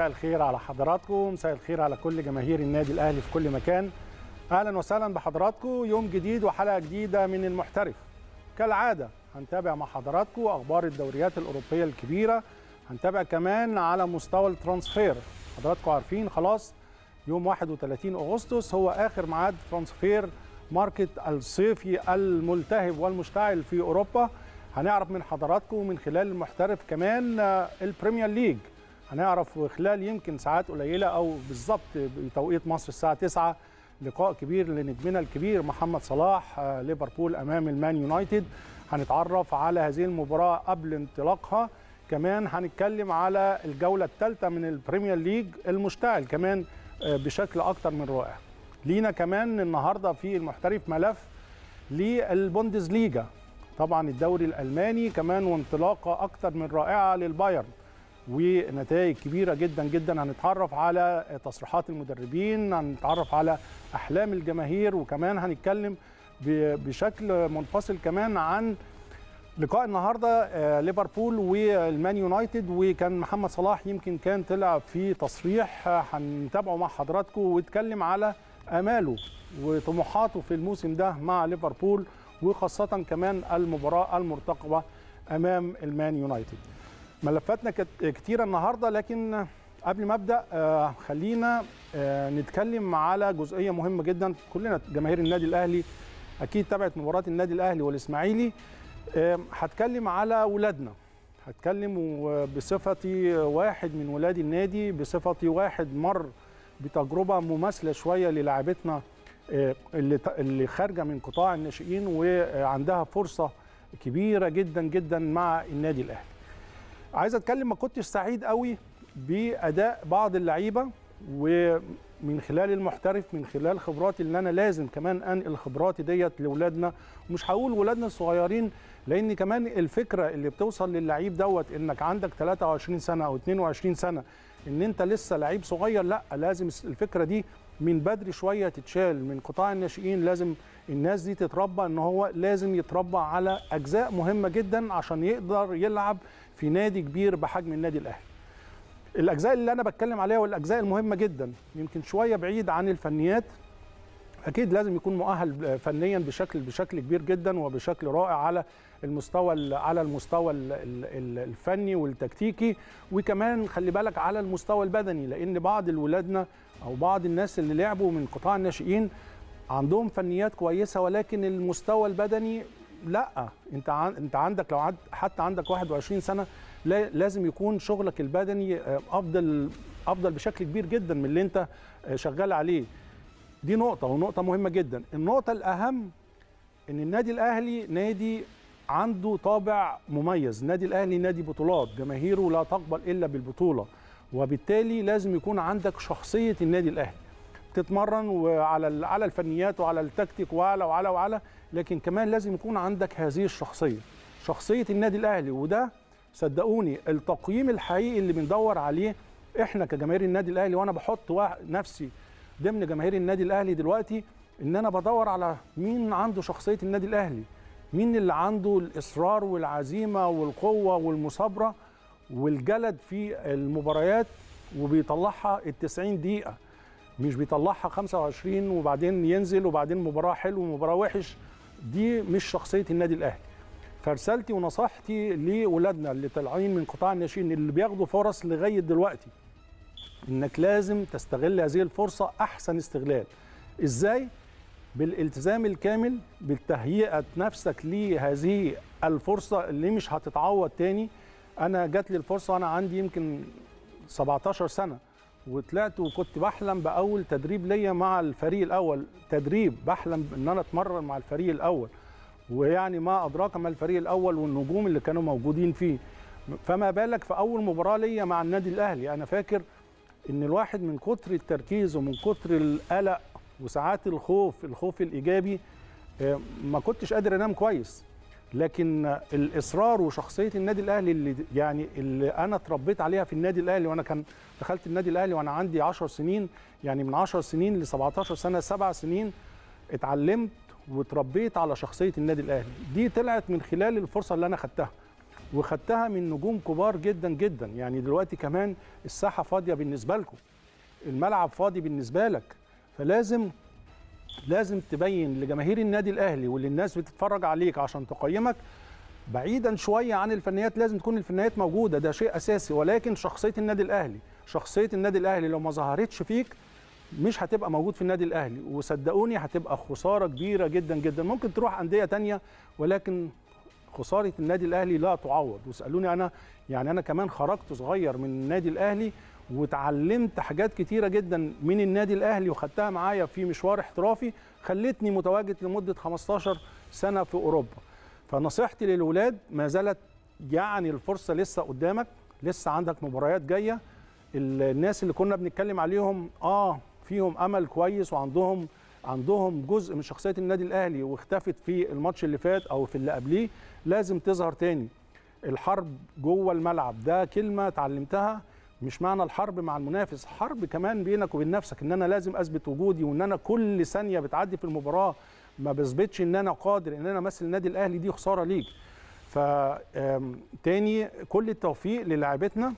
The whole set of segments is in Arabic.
مساء الخير على حضراتكم مساء الخير على كل جماهير النادي الاهلي في كل مكان اهلا وسهلا بحضراتكم يوم جديد وحلقه جديده من المحترف كالعاده هنتابع مع حضراتكم اخبار الدوريات الاوروبيه الكبيره هنتابع كمان على مستوى الترانسفير حضراتكم عارفين خلاص يوم 31 اغسطس هو اخر ميعاد ترانسفير ماركت الصيفي الملتهب والمشتعل في اوروبا هنعرف من حضراتكم من خلال المحترف كمان آه، البريمير ليج هنعرف خلال يمكن ساعات قليله او بالظبط بتوقيت مصر الساعه 9 لقاء كبير لنجمنا الكبير محمد صلاح آه، ليفربول امام المان يونايتد هنتعرف على هذه المباراه قبل انطلاقها كمان هنتكلم على الجوله الثالثه من البريمير ليج المشتعل كمان آه، بشكل اكتر من رائع لينا كمان النهارده في المحترف ملف للبوندسليجا طبعا الدوري الالماني كمان وانطلاقه اكتر من رائعه للبايرن ونتائج كبيره جدا جدا هنتعرف على تصريحات المدربين هنتعرف على احلام الجماهير وكمان هنتكلم بشكل منفصل كمان عن لقاء النهارده آه، ليفربول والمان يونايتد وكان محمد صلاح يمكن كان طلع في تصريح آه، هنتابعه مع حضراتكم واتكلم على اماله وطموحاته في الموسم ده مع ليفربول وخاصه كمان المباراه المرتقبه امام المان يونايتد ملفاتنا كتيره النهارده لكن قبل ما ابدا آه، خلينا آه، نتكلم على جزئيه مهمه جدا كلنا جماهير النادي الاهلي اكيد تابعت مباراه النادي الاهلي والاسماعيلي هتكلم على ولادنا هتكلم بصفتي واحد من ولاد النادي بصفتي واحد مر بتجربه مماثله شويه للاعبتنا آه، اللي خارجه من قطاع الناشئين وعندها فرصه كبيره جدا جدا مع النادي الاهلي عايز اتكلم ما كنتش سعيد قوي باداء بعض اللعيبه ومن خلال المحترف من خلال خبراتي اللي انا لازم كمان انقل خبراتي ديت لاولادنا ومش هقول ولادنا الصغيرين لان كمان الفكره اللي بتوصل للعيب دوت انك عندك 23 سنه او 22 سنه ان انت لسه لعيب صغير لا لازم الفكره دي من بدري شويه تتشال من قطاع الناشئين لازم الناس دي تتربى ان هو لازم يتربى على اجزاء مهمه جدا عشان يقدر يلعب في نادي كبير بحجم النادي الاهلي الاجزاء اللي انا بتكلم عليها والاجزاء المهمه جدا يمكن شويه بعيد عن الفنيات اكيد لازم يكون مؤهل فنيا بشكل بشكل كبير جدا وبشكل رائع على المستوى على المستوى الفني والتكتيكي وكمان خلي بالك على المستوى البدني لان بعض الولادنا او بعض الناس اللي لعبوا من قطاع الناشئين عندهم فنيات كويسه ولكن المستوى البدني لا انت عن... انت عندك لو عد... حتى عندك 21 سنه لازم يكون شغلك البدني آه، افضل افضل بشكل كبير جدا من اللي انت آه، شغال عليه دي نقطه ونقطه مهمه جدا النقطه الاهم ان النادي الاهلي نادي عنده طابع مميز النادي الاهلي نادي بطولات جماهيره لا تقبل الا بالبطوله وبالتالي لازم يكون عندك شخصيه النادي الاهلي تتمرن وعلى على الفنيات وعلى التكتيك وعلى وعلى وعلى لكن كمان لازم يكون عندك هذه الشخصيه شخصيه النادي الاهلي وده صدقوني التقييم الحقيقي اللي بندور عليه احنا كجماهير النادي الاهلي وانا بحط نفسي ضمن جماهير النادي الاهلي دلوقتي ان انا بدور على مين عنده شخصيه النادي الاهلي مين اللي عنده الاصرار والعزيمه والقوه والمثابره والجلد في المباريات وبيطلعها ال 90 دقيقه مش بيطلعها 25 وبعدين ينزل وبعدين مباراه حلو ومباراه وحش دي مش شخصيه النادي الاهلي فرسالتي ونصيحتي لاولادنا اللي طالعين من قطاع الناشئين اللي بياخدوا فرص لغايه دلوقتي انك لازم تستغل هذه الفرصه احسن استغلال ازاي بالالتزام الكامل بتهيئه نفسك لهذه الفرصه اللي مش هتتعوض تاني انا جات لي الفرصه وانا عندي يمكن 17 سنه وطلعت وكنت بحلم باول تدريب ليا مع الفريق الاول تدريب بحلم ان انا اتمرن مع الفريق الاول ويعني ما ادراك ما الفريق الاول والنجوم اللي كانوا موجودين فيه فما بالك في اول مباراه ليا مع النادي الاهلي انا فاكر ان الواحد من كتر التركيز ومن كتر القلق وساعات الخوف الخوف الايجابي آه، ما كنتش قادر انام كويس لكن الاصرار وشخصيه النادي الاهلي اللي يعني اللي انا اتربيت عليها في النادي الاهلي وانا كان دخلت النادي الاهلي وانا عندي 10 سنين يعني من 10 سنين ل 17 سنه سبع سنين اتعلمت وتربيت على شخصيه النادي الاهلي دي طلعت من خلال الفرصه اللي انا خدتها وخدتها من نجوم كبار جدا جدا يعني دلوقتي كمان الساحه فاضيه بالنسبه لكم الملعب فاضي بالنسبه لك فلازم لازم تبين لجماهير النادي الاهلي واللي الناس بتتفرج عليك عشان تقيمك بعيدا شويه عن الفنيات لازم تكون الفنيات موجوده ده شيء اساسي ولكن شخصيه النادي الاهلي شخصيه النادي الاهلي لو ما ظهرتش فيك مش هتبقى موجود في النادي الاهلي وصدقوني هتبقى خساره كبيره جدا جدا ممكن تروح انديه ثانيه ولكن خساره النادي الاهلي لا تعوض واسالوني انا يعني انا كمان خرجت صغير من النادي الاهلي وتعلمت حاجات كتيره جدا من النادي الاهلي وخدتها معايا في مشوار احترافي خلتني متواجد لمده 15 سنه في اوروبا فنصيحتي للولاد ما زالت يعني الفرصه لسه قدامك لسه عندك مباريات جايه الناس اللي كنا بنتكلم عليهم اه فيهم امل كويس وعندهم عندهم جزء من شخصيه النادي الاهلي واختفت في الماتش اللي فات او في اللي قبليه لازم تظهر تاني الحرب جوه الملعب ده كلمه اتعلمتها مش معنى الحرب مع المنافس حرب كمان بينك وبين نفسك ان انا لازم اثبت وجودي وان انا كل ثانيه بتعدي في المباراه ما بثبتش ان انا قادر ان انا امثل النادي الاهلي دي خساره ليك ف تاني كل التوفيق للاعبتنا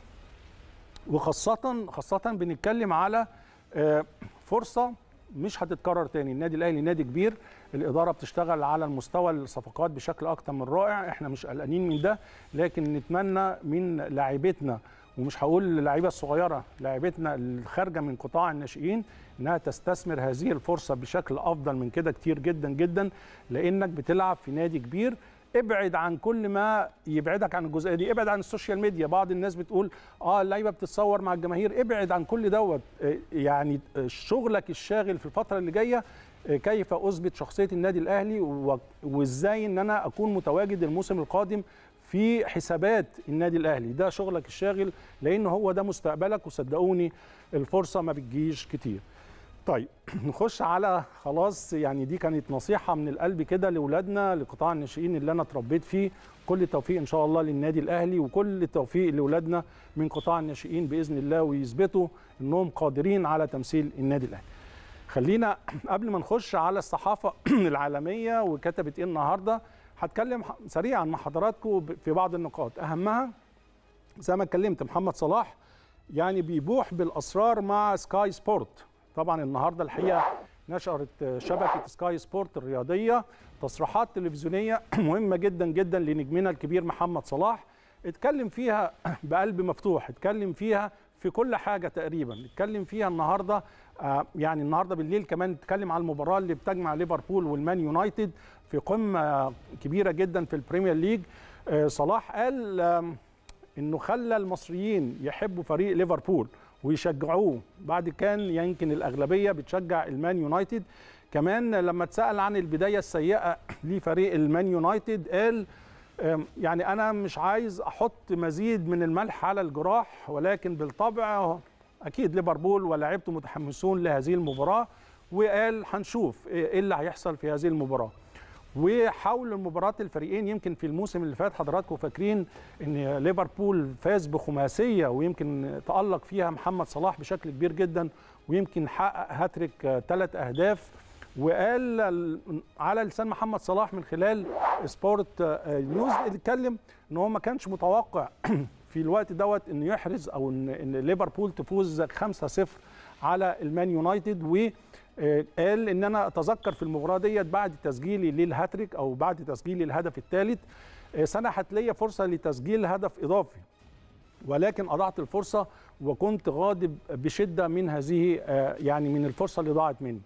وخاصه خاصه بنتكلم على آه، فرصه مش هتتكرر تاني النادي الاهلي نادي كبير الاداره بتشتغل على المستوى الصفقات بشكل اكتر من رائع احنا مش قلقانين من ده لكن نتمنى من لاعبتنا ومش هقول للعيبه الصغيره لعيبتنا الخارجه من قطاع الناشئين انها تستثمر هذه الفرصه بشكل افضل من كده كتير جدا جدا لانك بتلعب في نادي كبير ابعد عن كل ما يبعدك عن الجزئيه دي ابعد عن السوشيال ميديا بعض الناس بتقول اه اللعيبه بتتصور مع الجماهير ابعد عن كل دوت آه، يعني شغلك الشاغل في الفتره اللي جايه آه، كيف اثبت شخصيه النادي الاهلي وازاي ان انا اكون متواجد الموسم القادم في حسابات النادي الاهلي ده شغلك الشاغل لان هو ده مستقبلك وصدقوني الفرصه ما بتجيش كتير طيب نخش على خلاص يعني دي كانت نصيحه من القلب كده لاولادنا لقطاع الناشئين اللي انا اتربيت فيه كل التوفيق ان شاء الله للنادي الاهلي وكل التوفيق لاولادنا من قطاع الناشئين باذن الله ويثبتوا انهم قادرين على تمثيل النادي الاهلي خلينا قبل ما نخش على الصحافه العالميه وكتبت ايه النهارده هتكلم سريعا مع حضراتكم في بعض النقاط اهمها زي ما اتكلمت محمد صلاح يعني بيبوح بالاسرار مع سكاي سبورت طبعا النهارده الحقيقه نشرت شبكه سكاي سبورت الرياضيه تصريحات تلفزيونيه مهمه جدا جدا لنجمنا الكبير محمد صلاح اتكلم فيها بقلب مفتوح اتكلم فيها في كل حاجه تقريبا اتكلم فيها النهارده آه، يعني النهارده بالليل كمان نتكلم على المباراه اللي بتجمع ليفربول والمان يونايتد في قمه كبيره جدا في البريمير ليج آه، صلاح قال انه خلى المصريين يحبوا فريق ليفربول ويشجعوه بعد كان يمكن الاغلبيه بتشجع المان يونايتد كمان لما اتسال عن البدايه السيئه لفريق المان يونايتد قال يعني انا مش عايز احط مزيد من الملح على الجراح ولكن بالطبع اكيد ليفربول ولاعيبته متحمسون لهذه المباراه وقال هنشوف ايه اللي هيحصل في هذه المباراه وحول مباراه الفريقين يمكن في الموسم اللي فات حضراتكم فاكرين ان ليفربول فاز بخماسيه ويمكن تالق فيها محمد صلاح بشكل كبير جدا ويمكن حقق هاتريك ثلاث اهداف وقال على لسان محمد صلاح من خلال سبورت آه، نيوز اتكلم ان هو ما كانش متوقع في الوقت دوت انه يحرز او ان ليفربول تفوز 5-0 على المان يونايتد و آه، قال ان انا اتذكر في المباراه ديت بعد تسجيلي للهاتريك او بعد تسجيلي الهدف الثالث آه، سنحت لي فرصه لتسجيل هدف اضافي ولكن اضعت الفرصه وكنت غاضب بشده من هذه آه، يعني من الفرصه اللي ضاعت مني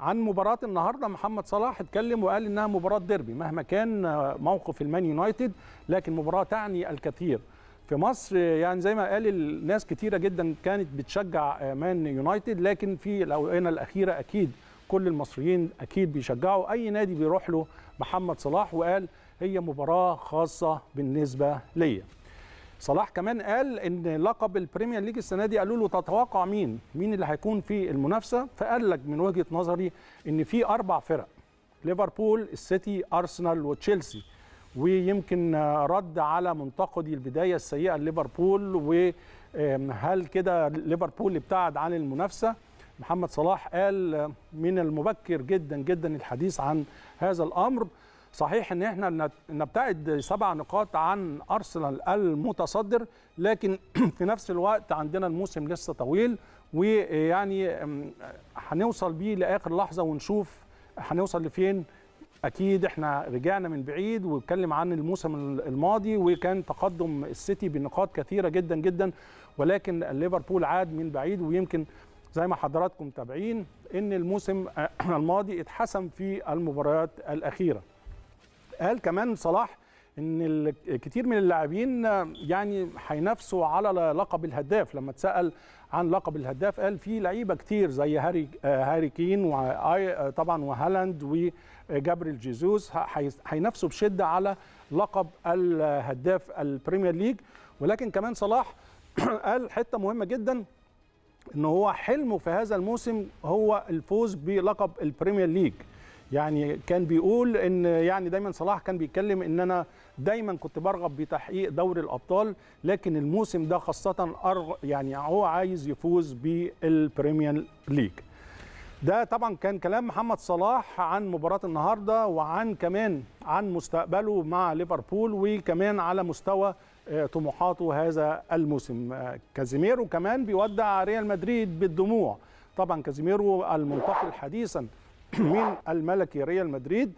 عن مباراه النهارده محمد صلاح اتكلم وقال انها مباراه ديربي مهما كان موقف المان يونايتد لكن مباراه تعني الكثير في مصر يعني زي ما قال الناس كتيرة جدا كانت بتشجع مان يونايتد لكن في الأوقات الأخيرة أكيد كل المصريين أكيد بيشجعوا أي نادي بيروح له محمد صلاح وقال هي مباراة خاصة بالنسبة ليا صلاح كمان قال ان لقب البريمير ليج السنه دي قالوا له تتوقع مين مين اللي هيكون في المنافسه فقال لك من وجهه نظري ان في اربع فرق ليفربول السيتي ارسنال وتشيلسي ويمكن رد على منتقدي البدايه السيئه لليفربول وهل كده ليفربول ابتعد عن المنافسه محمد صلاح قال من المبكر جدا جدا الحديث عن هذا الامر صحيح ان احنا نبتعد سبع نقاط عن ارسنال المتصدر لكن في نفس الوقت عندنا الموسم لسه طويل ويعني هنوصل بيه لاخر لحظه ونشوف هنوصل لفين اكيد احنا رجعنا من بعيد واتكلم عن الموسم الماضي وكان تقدم السيتي بنقاط كثيره جدا جدا ولكن ليفربول عاد من بعيد ويمكن زي ما حضراتكم تابعين ان الموسم الماضي اتحسم في المباريات الاخيره قال كمان صلاح ان كتير من اللاعبين يعني هينافسوا على لقب الهداف لما اتسال عن لقب الهداف قال في لعيبه كتير زي هاري هاري كين وطبعا وهالاند و جابريل جيزوس هينافسه بشده على لقب الهداف البريمير ليج ولكن كمان صلاح قال حته مهمه جدا ان هو حلمه في هذا الموسم هو الفوز بلقب البريمير ليج يعني كان بيقول ان يعني دايما صلاح كان بيتكلم ان انا دايما كنت برغب بتحقيق دوري الابطال لكن الموسم ده خاصه يعني هو عايز يفوز بالبريمير ليج ده طبعا كان كلام محمد صلاح عن مباراه النهارده وعن كمان عن مستقبله مع ليفربول وكمان على مستوى آه، طموحاته هذا الموسم آه، كازيميرو كمان بيودع ريال مدريد بالدموع طبعا كازيميرو المنتقل حديثا من الملكي ريال مدريد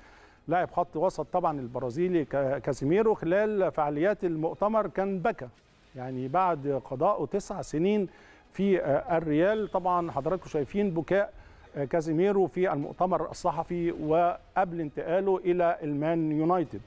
لاعب خط وسط طبعا البرازيلي كازيميرو خلال فعاليات المؤتمر كان بكى يعني بعد قضاءه تسع سنين في آه، الريال طبعا حضراتكم شايفين بكاء كازيميرو في المؤتمر الصحفي وقبل انتقاله الى المان يونايتد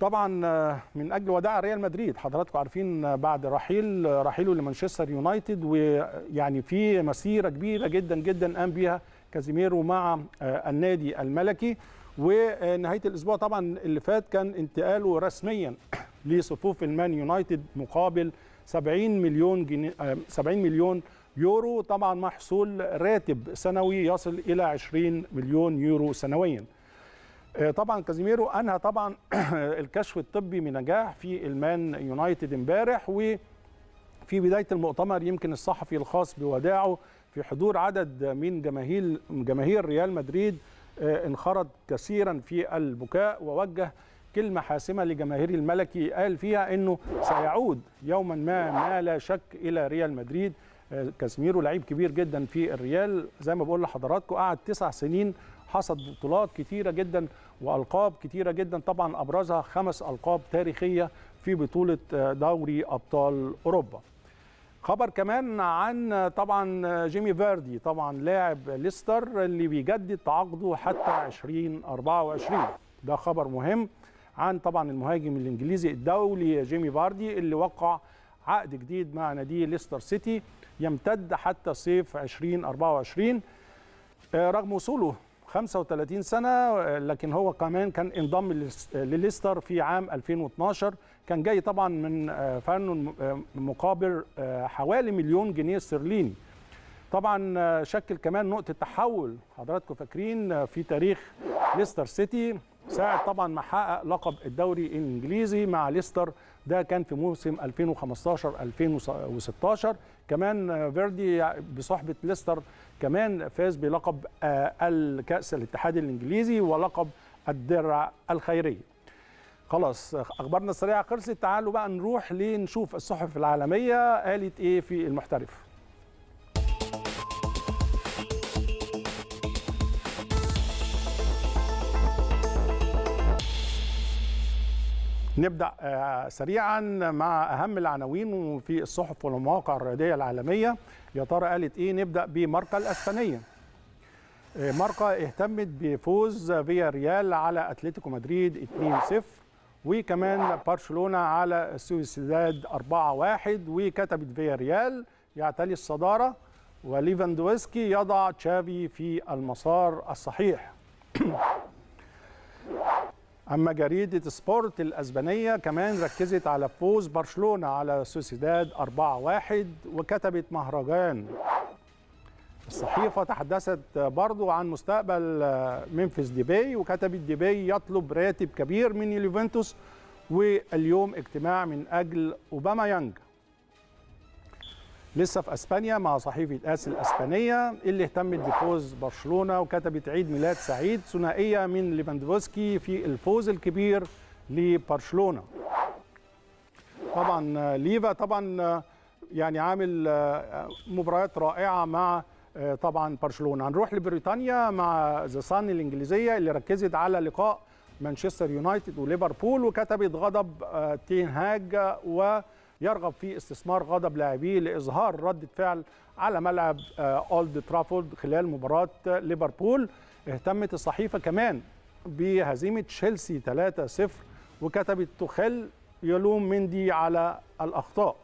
طبعا آه، من اجل وداع ريال مدريد حضراتكم عارفين آه، بعد رحيل آه، رحيله لمانشستر يونايتد ويعني في مسيره كبيره جدا جدا قام بيها كازيميرو مع النادي الملكي ونهايه الاسبوع طبعا اللي فات كان انتقاله رسميا لصفوف المان يونايتد مقابل 70 مليون جنيه 70 مليون يورو طبعا محصول راتب سنوي يصل الى 20 مليون يورو سنويا آه، طبعا كازيميرو انهى طبعا الكشف الطبي بنجاح في المان يونايتد امبارح وفي بدايه المؤتمر يمكن الصحفي الخاص بوداعه في حضور عدد من جماهير جماهير ريال مدريد آه، انخرط كثيرا في البكاء ووجه كلمة حاسمة لجماهير الملكي قال فيها أنه سيعود يوما ما ما لا شك إلى ريال مدريد كازيميرو لعيب كبير جدا في الريال زي ما بقول لحضراتكم قعد تسع سنين حصد بطولات كتيره جدا والقاب كتيره جدا طبعا ابرزها خمس القاب تاريخيه في بطوله آه، دوري ابطال اوروبا خبر كمان عن آه، طبعا آه، جيمي فيردي طبعا لاعب ليستر اللي بيجدد تعاقده حتى 2024 ده خبر مهم عن طبعا المهاجم الانجليزي الدولي جيمي فاردي اللي وقع عقد جديد مع نادي ليستر سيتي يمتد حتى صيف 2024 آه، رغم وصوله 35 سنة لكن هو كمان كان انضم لليستر في عام 2012 كان جاي طبعا من آه، فن آه، مقابل حوالي مليون جنيه استرليني طبعا شكل كمان نقطة تحول حضراتكم فاكرين في تاريخ ليستر سيتي ساعد طبعا ما حقق لقب الدوري الانجليزي مع ليستر ده كان في موسم 2015 2016 كمان فيردي بصحبه ليستر كمان فاز بلقب آه، الكاس الاتحاد الانجليزي ولقب الدرع الخيريه خلاص اخبارنا السريعه خلصت تعالوا بقى نروح لنشوف الصحف العالميه قالت ايه في المحترف نبدأ آه، سريعا مع أهم العناوين في الصحف والمواقع الرياضية العالمية يا ترى قالت إيه نبدأ بماركا الأسبانية آه، ماركا اهتمت بفوز فيا ريال على أتلتيكو مدريد 2-0 وكمان برشلونة على سويسداد 4-1 وكتبت فيا ريال يعتلي الصدارة وليفاندوسكي يضع تشافي في المسار الصحيح آه، اما جريده سبورت الاسبانيه كمان ركزت على فوز برشلونه على سوسيداد 4-1 وكتبت مهرجان الصحيفه تحدثت برضو عن مستقبل ممفيس بي وكتبت بي يطلب راتب كبير من اليوفنتوس واليوم اجتماع من اجل اوباما يانج لسه في اسبانيا مع صحيفه اس الاسبانيه اللي اهتمت بفوز برشلونه وكتبت عيد ميلاد سعيد ثنائيه من ليفاندوفسكي في الفوز الكبير لبرشلونه. طبعا ليفا طبعا يعني عامل مباريات رائعه مع طبعا برشلونه هنروح لبريطانيا مع ذا سان الانجليزيه اللي ركزت على لقاء مانشستر يونايتد وليفربول وكتبت غضب آه، تين هاج و يرغب في استثمار غضب لاعبيه لإظهار ردة فعل على ملعب آه، أولد ترافورد خلال مباراة ليفربول اهتمت الصحيفة كمان بهزيمة تشيلسي 3-0 وكتبت تخل يلوم مندي على الأخطاء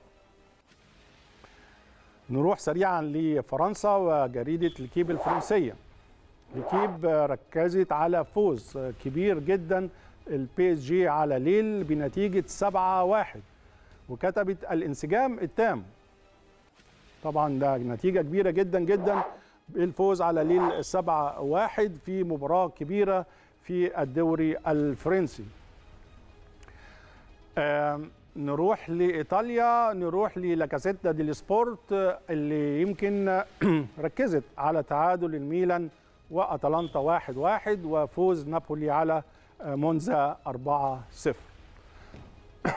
نروح سريعا لفرنسا وجريدة الكيب الفرنسية الكيب ركزت على فوز كبير جدا البي اس جي على ليل بنتيجة 7-1 وكتبت الانسجام التام طبعا ده نتيجه كبيره جدا جدا بالفوز على ليل 7 1 في مباراه كبيره في الدوري الفرنسي نروح لايطاليا نروح للاكاسيتا دي سبورت اللي يمكن ركزت على تعادل الميلان واتلانتا 1 1 وفوز نابولي على مونزا 4 0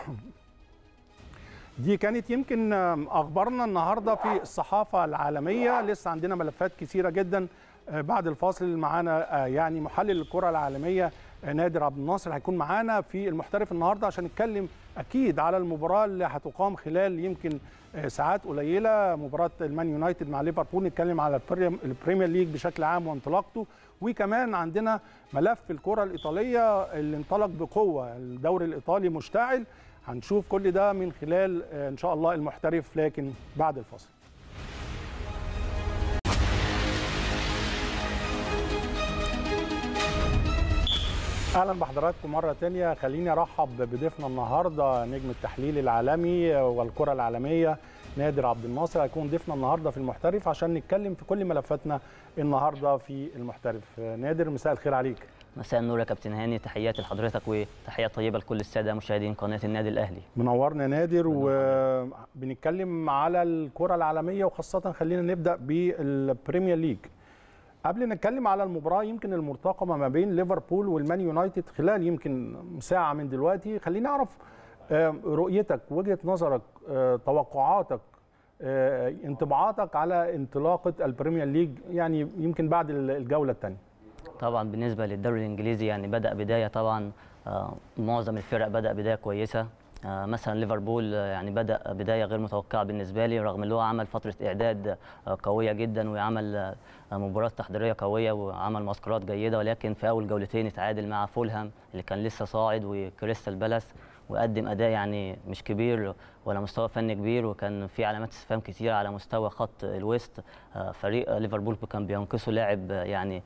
دي كانت يمكن اخبارنا النهارده في الصحافه العالميه لسه عندنا ملفات كثيره جدا آه، بعد الفاصل معانا آه، يعني محلل الكره العالميه آه، نادر عبد الناصر هيكون معانا في المحترف النهارده عشان نتكلم اكيد على المباراه اللي هتقام خلال يمكن ساعات قليله مباراه المان يونايتد مع ليفربول نتكلم على البريمير ليج بشكل عام وانطلاقته وكمان عندنا ملف الكره الايطاليه اللي انطلق بقوه الدوري الايطالي مشتعل هنشوف كل ده من خلال آه، ان شاء الله المحترف لكن بعد الفاصل اهلا بحضراتكم مره تانية خليني ارحب بضيفنا النهارده نجم التحليل العالمي والكره العالميه نادر عبد الناصر هيكون ضيفنا النهارده في المحترف عشان نتكلم في كل ملفاتنا النهارده في المحترف نادر مساء الخير عليك مساء النور يا كابتن هاني تحياتي لحضرتك وتحيات طيبه لكل الساده مشاهدين قناه النادي الاهلي منورنا نادر وبنتكلم على الكره العالميه وخاصه خلينا نبدا بالبريمير ليج قبل نتكلم على المباراه يمكن المرتقبه ما بين ليفربول والمان يونايتد خلال يمكن ساعه من دلوقتي خلينا نعرف رؤيتك وجهه نظرك آه، توقعاتك آه، انطباعاتك على انطلاقه البريمير ليج يعني يمكن بعد الجوله الثانيه طبعا بالنسبه للدوري الانجليزي يعني بدا بدايه طبعا آه، معظم الفرق بدا بدايه كويسه مثلا ليفربول يعني بدا بدايه غير متوقعه بالنسبه لي رغم ان هو عمل فتره اعداد قويه جدا وعمل مباراه تحضيريه قويه وعمل معسكرات جيده ولكن في اول جولتين اتعادل مع فولهام اللي كان لسه صاعد وكريستال بالاس وقدم اداء يعني مش كبير ولا مستوى فني كبير وكان في علامات استفهام كتير على مستوى خط الويست آه، فريق ليفربول كان بينقصه لاعب يعني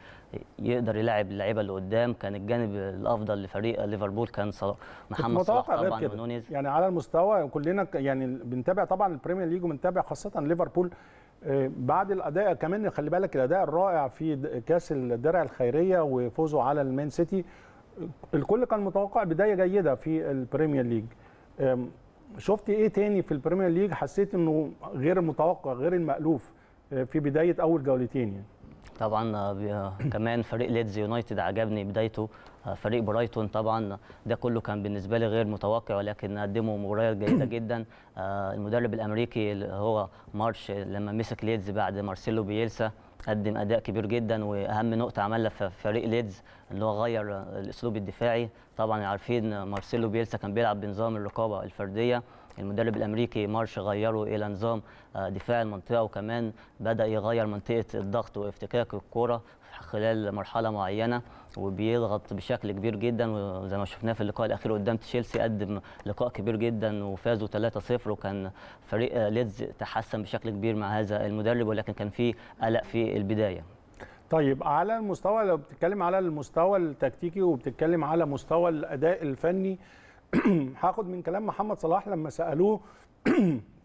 يقدر يلاعب اللعيبه اللي قدام كان الجانب الافضل لفريق ليفربول كان صلاح محمد صلاح طبعا ونونيز يعني على المستوى كلنا يعني بنتابع طبعا البريمير ليج وبنتابع خاصه ليفربول آه، بعد الاداء كمان خلي بالك الاداء الرائع في كاس الدرع الخيريه وفوزه على المان سيتي الكل كان متوقع بدايه جيده في البريمير ليج شفت ايه تاني في البريمير ليج حسيت انه غير المتوقع غير المالوف أه، في بدايه اول جولتين يعني طبعا أه، أه، كمان فريق ليدز يونايتد عجبني بدايته فريق برايتون طبعا ده كله كان بالنسبه لي غير متوقع ولكن قدموا مباراه جيده جدا المدرب الامريكي اللي هو مارش لما مسك ليدز بعد مارسيلو بيلسا قدم اداء كبير جدا واهم نقطه عملها في فريق ليدز ان هو غير الاسلوب الدفاعي طبعا عارفين مارسيلو بيلسا كان بيلعب بنظام الرقابه الفرديه المدرب الامريكي مارش غيره الى نظام آه، دفاع المنطقه وكمان بدا يغير منطقه الضغط وافتكاك الكره خلال مرحله معينه وبيضغط بشكل كبير جدا وزي ما شفناه في اللقاء الاخير قدام تشيلسي قدم لقاء كبير جدا وفازوا 3-0 وكان فريق ليدز تحسن بشكل كبير مع هذا المدرب ولكن كان في قلق في البدايه طيب على المستوى لو بتتكلم على المستوى التكتيكي وبتتكلم على مستوى الاداء الفني هاخد من كلام محمد صلاح لما سالوه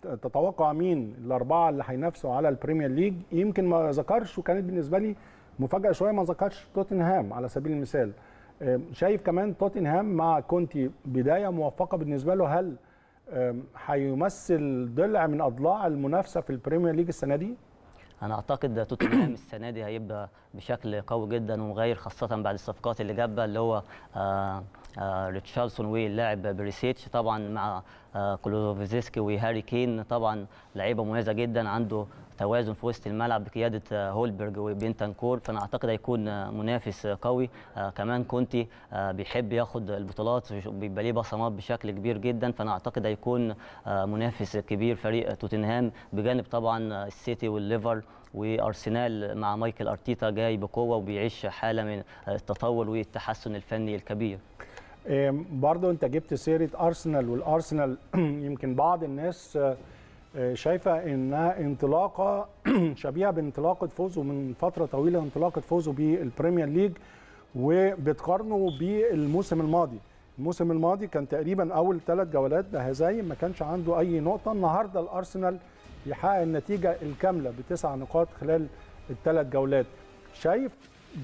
تتوقع مين الاربعه اللي هينافسوا على البريمير ليج يمكن ما ذكرش وكانت بالنسبه لي مفاجاه شويه ما ذكرش توتنهام على سبيل المثال شايف كمان توتنهام مع كونتي بدايه موفقه بالنسبه له هل هيمثل ضلع من اضلاع المنافسه في البريمير ليج السنه دي؟ انا اعتقد توتنهام السنه دي هيبقى بشكل قوي جدا ومغير خاصه بعد الصفقات اللي جابها اللي هو آه, آه، ريتشاردسون واللاعب بريسيتش طبعا مع آه، كلوفيزيسكي وهاري كين طبعا لعيبه مميزه جدا عنده توازن في وسط الملعب بقياده آه، هولبرج وبنتانكور فانا اعتقد هيكون آه، منافس آه، قوي كمان كونتي بيحب ياخد البطولات بيبقى ليه بصمات بشكل كبير جدا فانا اعتقد هيكون منافس كبير فريق توتنهام بجانب طبعا السيتي والليفر وارسنال مع مايكل ارتيتا جاي بقوه وبيعيش حاله من التطور والتحسن الفني الكبير برضه انت جبت سيره ارسنال والارسنال يمكن بعض الناس شايفه انها انطلاقه شبيهه بانطلاقه فوزه من فتره طويله انطلاقه فوزه بالبريمير ليج وبتقارنه بالموسم الماضي الموسم الماضي كان تقريبا اول ثلاث جولات بهزايم ما كانش عنده اي نقطه النهارده الارسنال يحقق النتيجه الكامله بتسع نقاط خلال الثلاث جولات شايف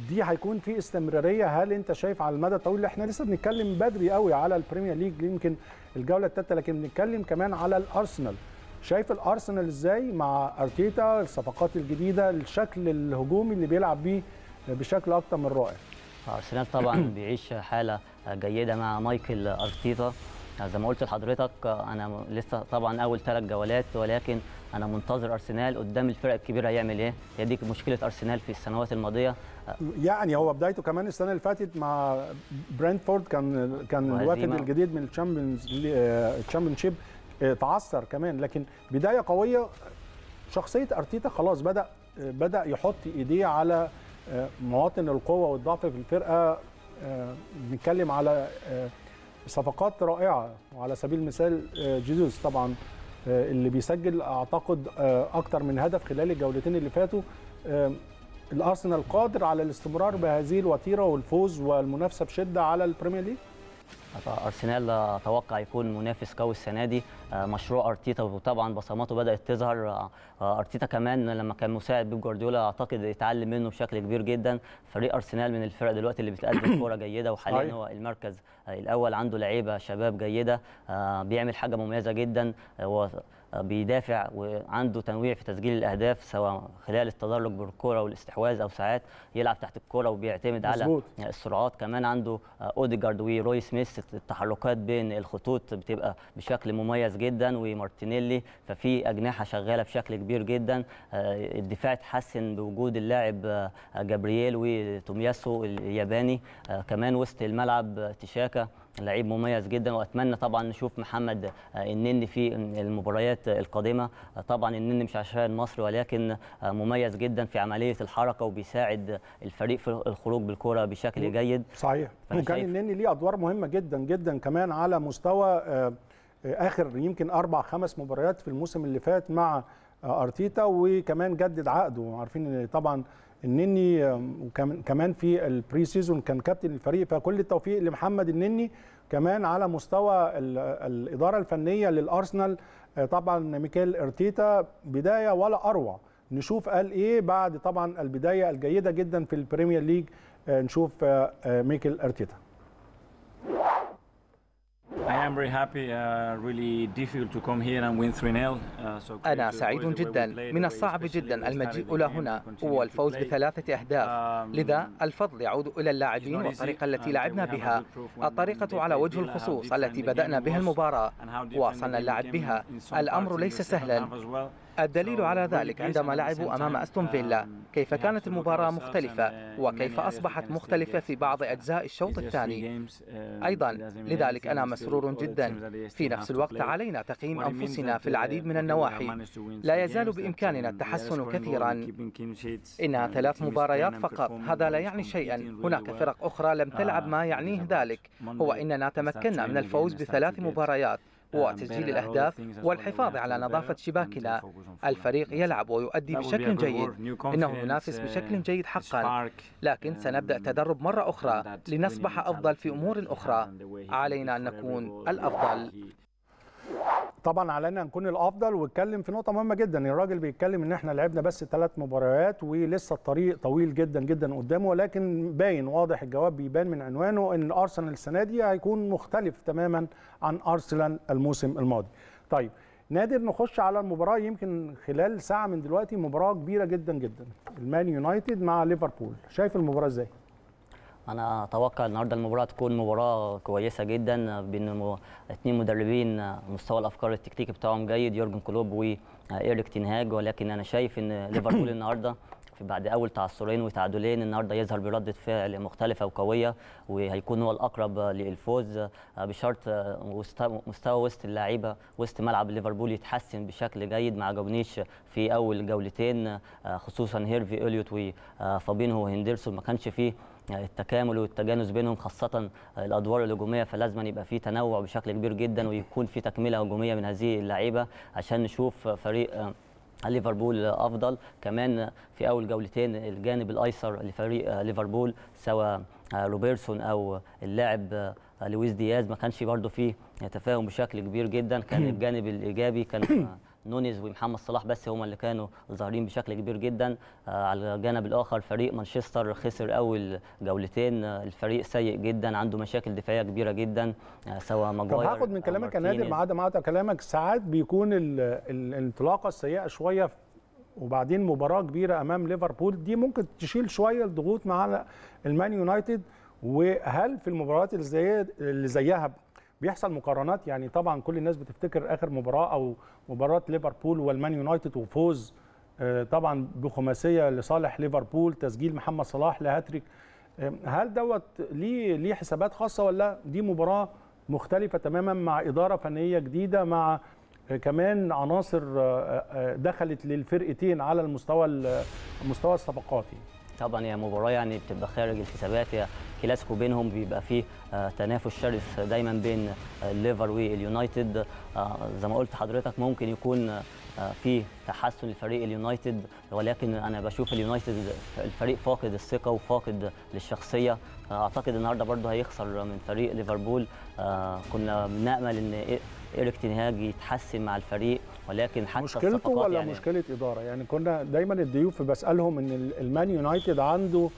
دي هيكون في استمراريه هل انت شايف على المدى الطويل احنا لسه بنتكلم بدري قوي على البريمير ليج يمكن الجوله الثالثه لكن بنتكلم كمان على الارسنال شايف الارسنال ازاي مع ارتيتا الصفقات الجديده الشكل الهجومي اللي بيلعب بيه بشكل اكتر من رائع ارسنال طبعا بيعيش حاله جيده مع مايكل ارتيتا زي ما قلت لحضرتك انا لسه طبعا اول ثلاث جولات ولكن انا منتظر ارسنال قدام الفرق الكبيره هيعمل ايه هي دي مشكله ارسنال في السنوات الماضيه يعني هو بدايته كمان السنه اللي فاتت مع برنتفورد كان كان الوافد الجديد من الشامبيونز آه، الشامبيونشيب تعثر كمان لكن بدايه قويه شخصيه ارتيتا خلاص بدا بدا يحط ايديه على آه، مواطن القوه والضعف في الفرقه آه، بنتكلم على آه، صفقات رائعه وعلى سبيل المثال جيزوس طبعا اللي بيسجل اعتقد اكتر من هدف خلال الجولتين اللي فاتوا الارسنال قادر على الاستمرار بهذه الوتيره والفوز والمنافسه بشده على البريمير ليج ارسنال اتوقع يكون منافس قوي السنه دي آه، مشروع ارتيتا وطبعا بصماته بدات تظهر آه، آه، ارتيتا كمان لما كان مساعد بيب جوارديولا اعتقد اتعلم منه بشكل كبير جدا فريق ارسنال من الفرق دلوقتي اللي بتقدم كوره جيده وحاليا هو المركز الاول عنده لعيبه شباب جيده بيعمل حاجه مميزه جدا هو بيدافع وعنده تنويع في تسجيل الاهداف سواء خلال التدرج بالكوره والاستحواذ او ساعات يلعب تحت الكوره وبيعتمد مزبوط. على يعني السرعات كمان عنده آه، اوديجارد وروي سميث التحركات بين الخطوط بتبقى بشكل مميز جدا ومارتينيلي ففي اجنحه شغاله بشكل كبير جدا آه، الدفاع اتحسن بوجود اللاعب آه، جابرييل وتومياسو الياباني كمان وسط الملعب تشاكا لعيب مميز جدا واتمنى طبعا نشوف محمد النني آه، في المباريات القادمه آه، طبعا النني مش عشان مصر ولكن آه، مميز جدا في عمليه الحركه وبيساعد الفريق في الخروج بالكره بشكل جيد صحيح وكان النني ليه ادوار مهمه جدا جدا كمان على مستوى اخر يمكن اربع خمس مباريات في الموسم اللي فات مع ارتيتا وكمان جدد عقده عارفين ان طبعا النني وكمان في البري سيزون كان كابتن الفريق فكل التوفيق لمحمد النني كمان على مستوى الاداره الفنيه للارسنال آه، طبعا ميكيل ارتيتا بدايه ولا اروع نشوف قال ايه بعد طبعا البدايه الجيده جدا في البريمير ليج آه، نشوف آه، ميكيل ارتيتا Uh, uh, أنا سعيد جدا من الصعب جدا المجيء إلى هنا والفوز بثلاثة أهداف um, لذا الفضل يعود إلى اللاعبين والطريقة التي uh, لعبنا بها الطريقة على وجه الخصوص التي بدأنا بها المباراة واصلنا اللعب بها الأمر ليس سهلا الدليل على ذلك عندما لعبوا أمام أستون فيلا كيف كانت المباراة مختلفة وكيف أصبحت مختلفة في بعض أجزاء الشوط الثاني أيضا آه، لذلك أنا مسرور جدا في نفس الوقت علينا تقييم أنفسنا في العديد من النواحي لا يزال بإمكاننا التحسن كثيرا إنها uh, ثلاث مباريات فقط هذا لا يعني شيئا هناك فرق أخرى لم تلعب uh, ما يعنيه ذلك هو إننا تمكنا من الفوز بثلاث مباريات وتسجيل الأهداف والحفاظ على نظافة شباكنا الفريق يلعب ويؤدي بشكل جيد إنه ينافس uh, بشكل جيد حقا لكن سنبدأ تدرب مرة أخرى لنصبح أفضل في أمور أخرى علينا أن نكون الأفضل طبعا علينا نكون الافضل واتكلم في نقطه مهمه جدا الراجل بيتكلم ان احنا لعبنا بس ثلاث مباريات ولسه الطريق طويل جدا جدا قدامه ولكن باين واضح الجواب بيبان من عنوانه ان ارسنال السنه دي هيكون مختلف تماما عن ارسنال الموسم الماضي طيب نادر نخش على المباراه يمكن خلال ساعه من دلوقتي مباراه كبيره جدا جدا المان يونايتد مع ليفربول شايف المباراه ازاي انا اتوقع النهارده المباراه تكون مباراه كويسه جدا بين اثنين مدربين مستوى الافكار التكتيكي بتاعهم جيد يورجن كلوب وايريك تنهاج ولكن انا شايف ان ليفربول النهارده بعد اول تعثرين وتعادلين النهارده يظهر برده فعل مختلفه وقويه وهيكون هو الاقرب للفوز بشرط مستوى وسط اللعيبه وسط ملعب ليفربول يتحسن بشكل جيد ما عجبنيش في اول جولتين خصوصا هيرفي اليوت وفابينهو وهندرسون ما كانش فيه يعني التكامل والتجانس بينهم خاصه الادوار الهجوميه فلازم يبقى في تنوع بشكل كبير جدا ويكون في تكمله هجوميه من هذه اللعيبه عشان نشوف فريق ليفربول افضل كمان في اول جولتين الجانب الايسر لفريق ليفربول سواء روبرتسون او اللاعب لويس دياز ما كانش برضه فيه تفاهم بشكل كبير جدا كان الجانب الايجابي كان نونيز ومحمد صلاح بس هم اللي كانوا ظاهرين بشكل كبير جدا آه، على الجانب الاخر فريق مانشستر خسر اول جولتين آه، الفريق سيء جدا عنده مشاكل دفاعيه كبيره جدا آه، سواء مجواير طب هاخد من كلامك يا نادر ما عدا ما عدا كلامك ساعات بيكون الانطلاقه السيئه شويه وبعدين مباراه كبيره امام ليفربول دي ممكن تشيل شويه الضغوط مع المان يونايتد وهل في المباريات اللي زيها بيحصل مقارنات يعني طبعا كل الناس بتفتكر اخر مباراه او مباراه ليفربول والمان يونايتد وفوز آه، طبعا بخماسيه لصالح ليفربول تسجيل محمد صلاح لهاتريك آه، هل دوت ليه ليه حسابات خاصه ولا دي مباراه مختلفه تماما مع اداره فنيه جديده مع آه، كمان عناصر دخلت للفرقتين على المستوى المستوى الصفقاتي طبعا هي مباراه يعني بتبقى خارج الحسابات هي كلاسيكو بينهم بيبقى فيه آه، تنافس شرس دايما بين الليفر آه، واليونايتد آه، زي ما قلت حضرتك ممكن يكون في تحسن لفريق اليونايتد ولكن انا بشوف اليونايتد الفريق فاقد الثقه وفاقد للشخصيه اعتقد النهارده برضه هيخسر من فريق ليفربول كنا بنامل ان ايريك تنهاج يتحسن مع الفريق ولكن حتى مشكلته ولا يعني مشكله اداره يعني كنا دايما الضيوف بسالهم ان المان يونايتد عنده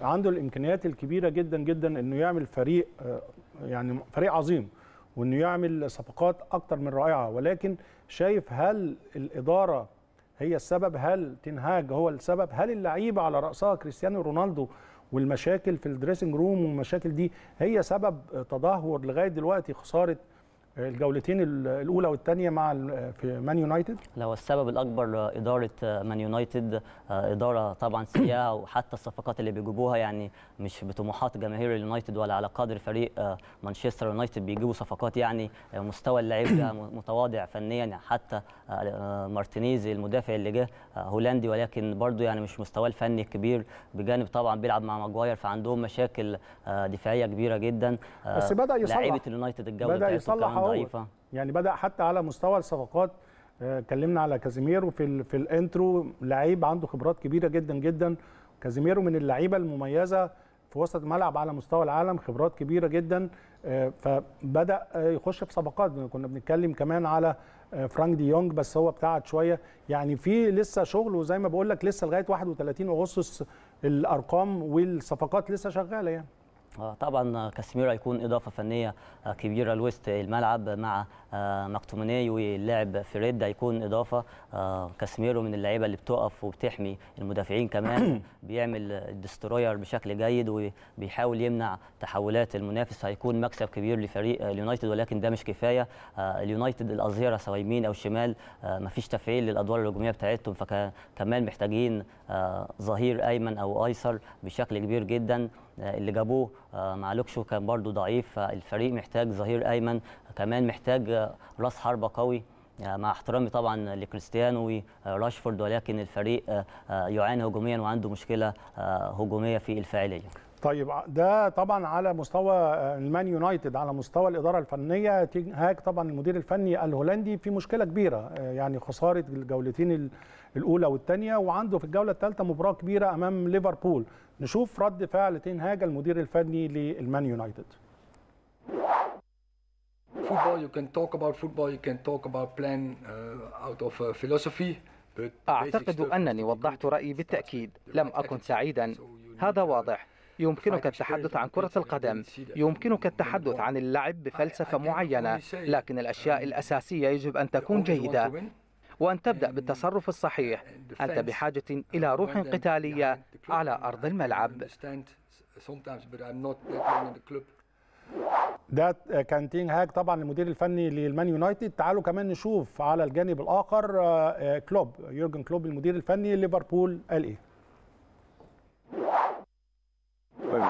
عنده الامكانيات الكبيره جدا جدا انه يعمل فريق آه، يعني فريق عظيم وانه يعمل صفقات اكتر من رائعه ولكن شايف هل الاداره هي السبب هل تنهاج هو السبب هل اللعيبه على راسها كريستيانو رونالدو والمشاكل في الدريسنج روم والمشاكل دي هي سبب تدهور لغايه دلوقتي خساره الجولتين الاولى والثانيه مع في مان يونايتد لو السبب الاكبر اداره مان آه، يونايتد آه، اداره طبعا سيئه وحتى الصفقات اللي بيجيبوها يعني مش بطموحات جماهير اليونايتد ولا على قدر فريق آه، مانشستر يونايتد بيجيبوا صفقات يعني مستوى اللعيب ده متواضع فنيا يعني حتى مارتينيز المدافع اللي جه هولندي ولكن برضه يعني مش مستواه الفني الكبير بجانب طبعا بيلعب مع ماجواير فعندهم مشاكل دفاعيه كبيره جدا بس بدا يصلح لعيبه اليونايتد الجوله بدا يصلح ضعيفه يعني بدا حتى على مستوى الصفقات آه، اتكلمنا على كازيميرو في في الانترو لعيب عنده خبرات كبيره جدا جدا كازيميرو من اللعيبه المميزه في وسط الملعب على مستوى العالم خبرات كبيره جدا آه، فبدا آه، يخش في صفقات كنا بنتكلم كمان على فرانك دي يونج بس هو ابتعد شويه يعني في لسه شغل وزي ما بقول لك لسه لغايه 31 اغسطس الارقام والصفقات لسه شغاله يعني آه، طبعا كاسيميرو هيكون اضافه فنيه كبيره لوسط الملعب مع آه، مكتوميني واللاعب فريد هيكون اضافه آه، كاسيميرو من اللعيبه اللي بتقف وبتحمي المدافعين كمان بيعمل الدستروير بشكل جيد وبيحاول يمنع تحولات المنافس هيكون مكسب كبير لفريق اليونايتد ولكن ده مش كفايه اليونايتد الاظهره سواء يمين او شمال مفيش تفعيل للادوار الهجوميه بتاعتهم فكمان محتاجين ظهير ايمن او ايسر بشكل كبير جدا اللي جابوه آه، مع لوكشو كان برضو ضعيف فالفريق محتاج ظهير ايمن كمان محتاج آه، راس حربه قوي آه، مع احترامي طبعا لكريستيانو وراشفورد ولكن الفريق يعاني هجوميا وعنده مشكله هجوميه في الفاعليه طيب ده طبعا على مستوى المان يونايتد على مستوى الاداره الفنيه هاك هاج طبعا المدير الفني الهولندي في مشكله كبيره يعني خساره الجولتين الاولى والثانيه وعنده في الجوله الثالثه مباراه كبيره امام ليفربول نشوف رد فعل تين هاج المدير الفني للمان يونايتد football you can talk about football you can talk about plan uh, out of uh, philosophy أعتقد أنني وضحت رأيي بالتأكيد لم أكن سعيدا هذا واضح يمكنك التحدث عن كرة القدم يمكنك التحدث عن اللعب بفلسفة معينة لكن الأشياء um, الأساسية يجب أن تكون جيدة وأن تبدأ بالتصرف الصحيح أنت بحاجة إلى روح قتالية على أرض الملعب ده كان تين هاج طبعا المدير الفني للمان يونايتد تعالوا كمان نشوف على الجانب الاخر uh, uh, كلوب يورجن كلوب المدير الفني ليفربول قال ايه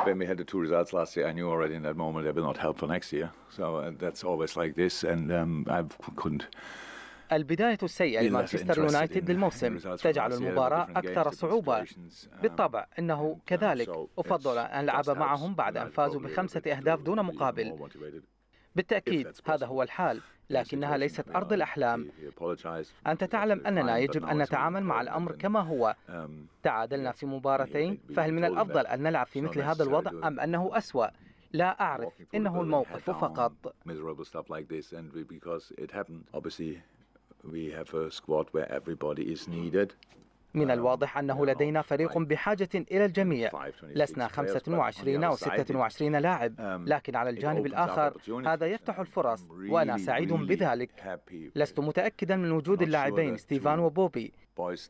When we had the two results last year, I knew already in that moment they will not help for next year. So uh, that's always like this, and um, I couldn't البداية السيئة لمانشستر يونايتد للموسم تجعل المباراة أكثر صعوبة بالطبع أنه كذلك أفضل أن ألعب معهم بعد أن فازوا بخمسة أهداف دون مقابل بالتأكيد هذا هو الحال لكنها ليست أرض الأحلام أنت تعلم أننا يجب أن نتعامل مع الأمر كما هو um, تعادلنا في مباراتين فهل من الأفضل أن نلعب في مثل هذا الوضع أم أنه أسوأ لا أعرف إنه الموقف فقط من um, الواضح أنه لدينا فريق بحاجة إلى الجميع لسنا 25 أو 26 لاعب um, لكن على الجانب الآخر هذا يفتح الفرص وأنا سعيد بذلك لست متأكدا من وجود اللاعبين ستيفان وبوبي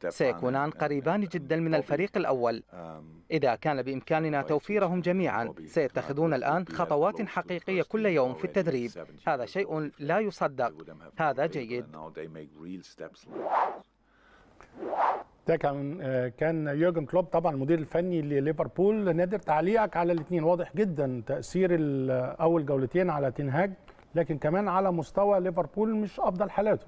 سيكونان قريبان جدا من الفريق الأول إذا كان بإمكاننا توفيرهم جميعا سيتخذون الآن خطوات حقيقية كل يوم في التدريب هذا شيء لا يصدق هذا جيد ده كان كان يورجن كلوب طبعا المدير الفني لليفربول نادر تعليقك على الاثنين واضح جدا تاثير اول جولتين على تنهاج لكن كمان على مستوى ليفربول مش افضل حالاته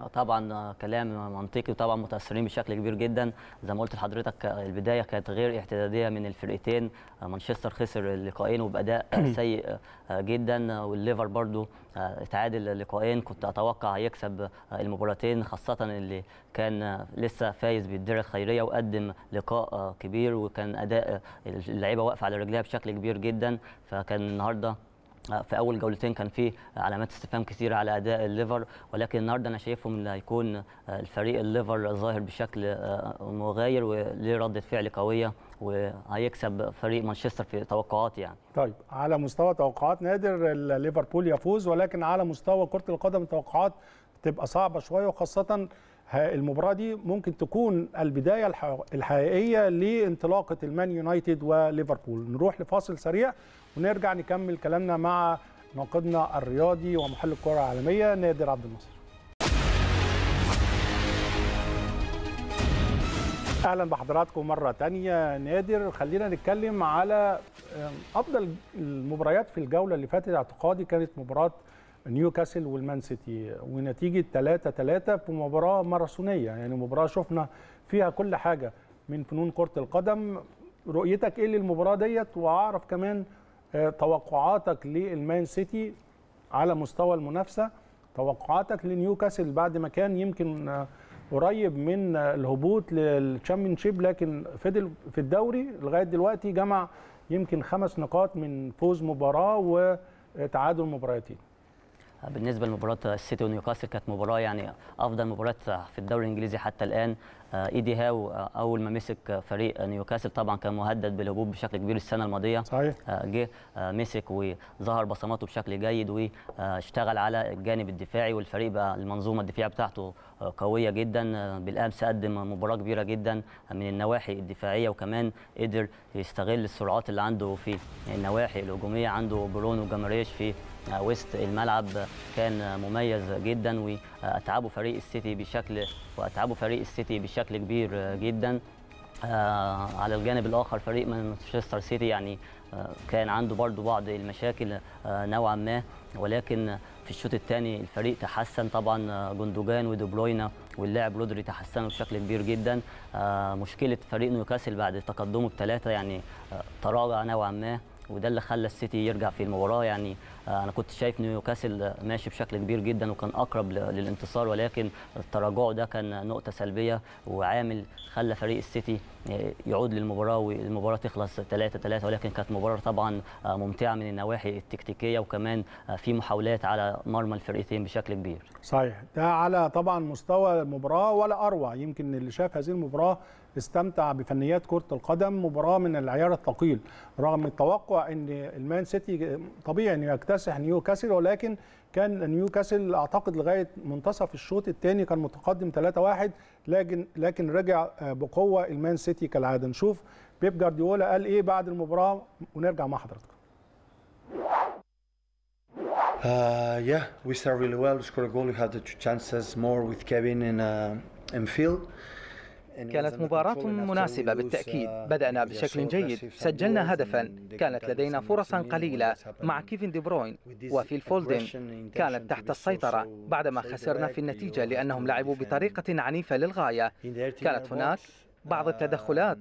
آه، طبعا آه، كلام منطقي وطبعا متاثرين بشكل كبير جدا زي ما قلت لحضرتك آه، البدايه كانت غير اعتداديه من الفرقتين مانشستر خسر اللقاءين وباداء سيء جدا والليفر برضو اتعادل اللقاءين كنت اتوقع هيكسب المباراتين خاصه اللي كان لسه فايز بالدرع الخيريه وقدم لقاء كبير وكان اداء اللعيبه واقفه على رجليها بشكل كبير جدا فكان النهارده في اول جولتين كان في علامات استفهام كثيره على اداء الليفر ولكن النهارده انا شايفهم اللي هيكون الفريق الليفر ظاهر بشكل آه، مغاير وليه رده فعل قويه وهيكسب فريق مانشستر في توقعاتي يعني طيب على مستوى توقعات نادر ليفربول يفوز ولكن على مستوى كره القدم التوقعات تبقى صعبه شويه وخاصه المباراه دي ممكن تكون البدايه الحقيقيه لانطلاقه المان يونايتد وليفربول نروح لفاصل سريع ونرجع نكمل كلامنا مع ناقدنا الرياضي ومحل الكره العالميه نادر عبد الناصر اهلا بحضراتكم مره تانية نادر خلينا نتكلم على افضل المباريات في الجوله اللي فاتت اعتقادي كانت مباراه نيوكاسل والمان سيتي ونتيجه 3 3 في مباراه ماراثونيه يعني مباراه شفنا فيها كل حاجه من فنون كره القدم رؤيتك ايه للمباراه ديت واعرف كمان توقعاتك للمان سيتي على مستوى المنافسه توقعاتك لنيوكاسل بعد ما كان يمكن قريب من الهبوط للتشامبيونشيب لكن فضل في الدوري لغايه دلوقتي جمع يمكن خمس نقاط من فوز مباراه وتعادل مباراتين بالنسبه لمباراه السيتي ونيوكاسل كانت مباراه يعني افضل مباراه في الدوري الانجليزي حتى الان آه، ايدي هاو آه، اول ما مسك فريق نيوكاسل طبعا كان مهدد بالهبوط بشكل كبير السنه الماضيه صحيح آه، جه مسك وظهر بصماته بشكل جيد واشتغل على الجانب الدفاعي والفريق بقى المنظومه الدفاعيه بتاعته قويه جدا بالامس قدم مباراه كبيره جدا من النواحي الدفاعيه وكمان قدر يستغل السرعات اللي عنده في النواحي الهجوميه عنده برونو جامريش في وسط الملعب كان مميز جدا واتعبوا فريق السيتي بشكل واتعبوا فريق السيتي بشكل كبير جدا آه، على الجانب الاخر فريق مانشستر سيتي يعني آه، كان عنده برضو بعض المشاكل آه، نوعا ما ولكن في الشوط الثاني الفريق تحسن طبعا جندوجان ودي واللاعب رودري تحسنوا بشكل كبير جدا مشكله فريق نيوكاسل بعد تقدمه بثلاثه يعني تراجع نوعا ما وده اللي خلى السيتي يرجع في المباراه يعني آه، انا كنت شايف نيوكاسل ماشي بشكل كبير جدا وكان اقرب للانتصار ولكن التراجع ده كان نقطه سلبيه وعامل خلى فريق السيتي آه، يعود للمباراه والمباراه تخلص 3 3 ولكن كانت مباراه طبعا آه، ممتعه من النواحي التكتيكيه وكمان في محاولات على مرمى الفرقتين بشكل كبير. صحيح ده على طبعا مستوى المباراه ولا اروع يمكن اللي شاف هذه المباراه استمتع بفنيات كره القدم مباراه من العيار الثقيل رغم التوقع ان المان سيتي طبيعي انه يكتسح نيوكاسل ولكن كان نيوكاسل اعتقد لغايه منتصف الشوط الثاني كان متقدم 3-1 لكن لكن رجع بقوه المان سيتي كالعاده نشوف بيب جارديولا قال ايه بعد المباراه ونرجع مع حضرتك Uh, yeah, we started really well, scored a goal. We had the two chances more with Kevin in uh, and Phil. كانت مباراة مناسبة بالتأكيد بدأنا بشكل جيد سجلنا هدفا كانت لدينا فرصا قليلة مع كيفن دي بروين وفي الفولدين كانت تحت السيطرة بعدما خسرنا في النتيجة لأنهم لعبوا بطريقة عنيفة للغاية كانت هناك بعض آه، التدخلات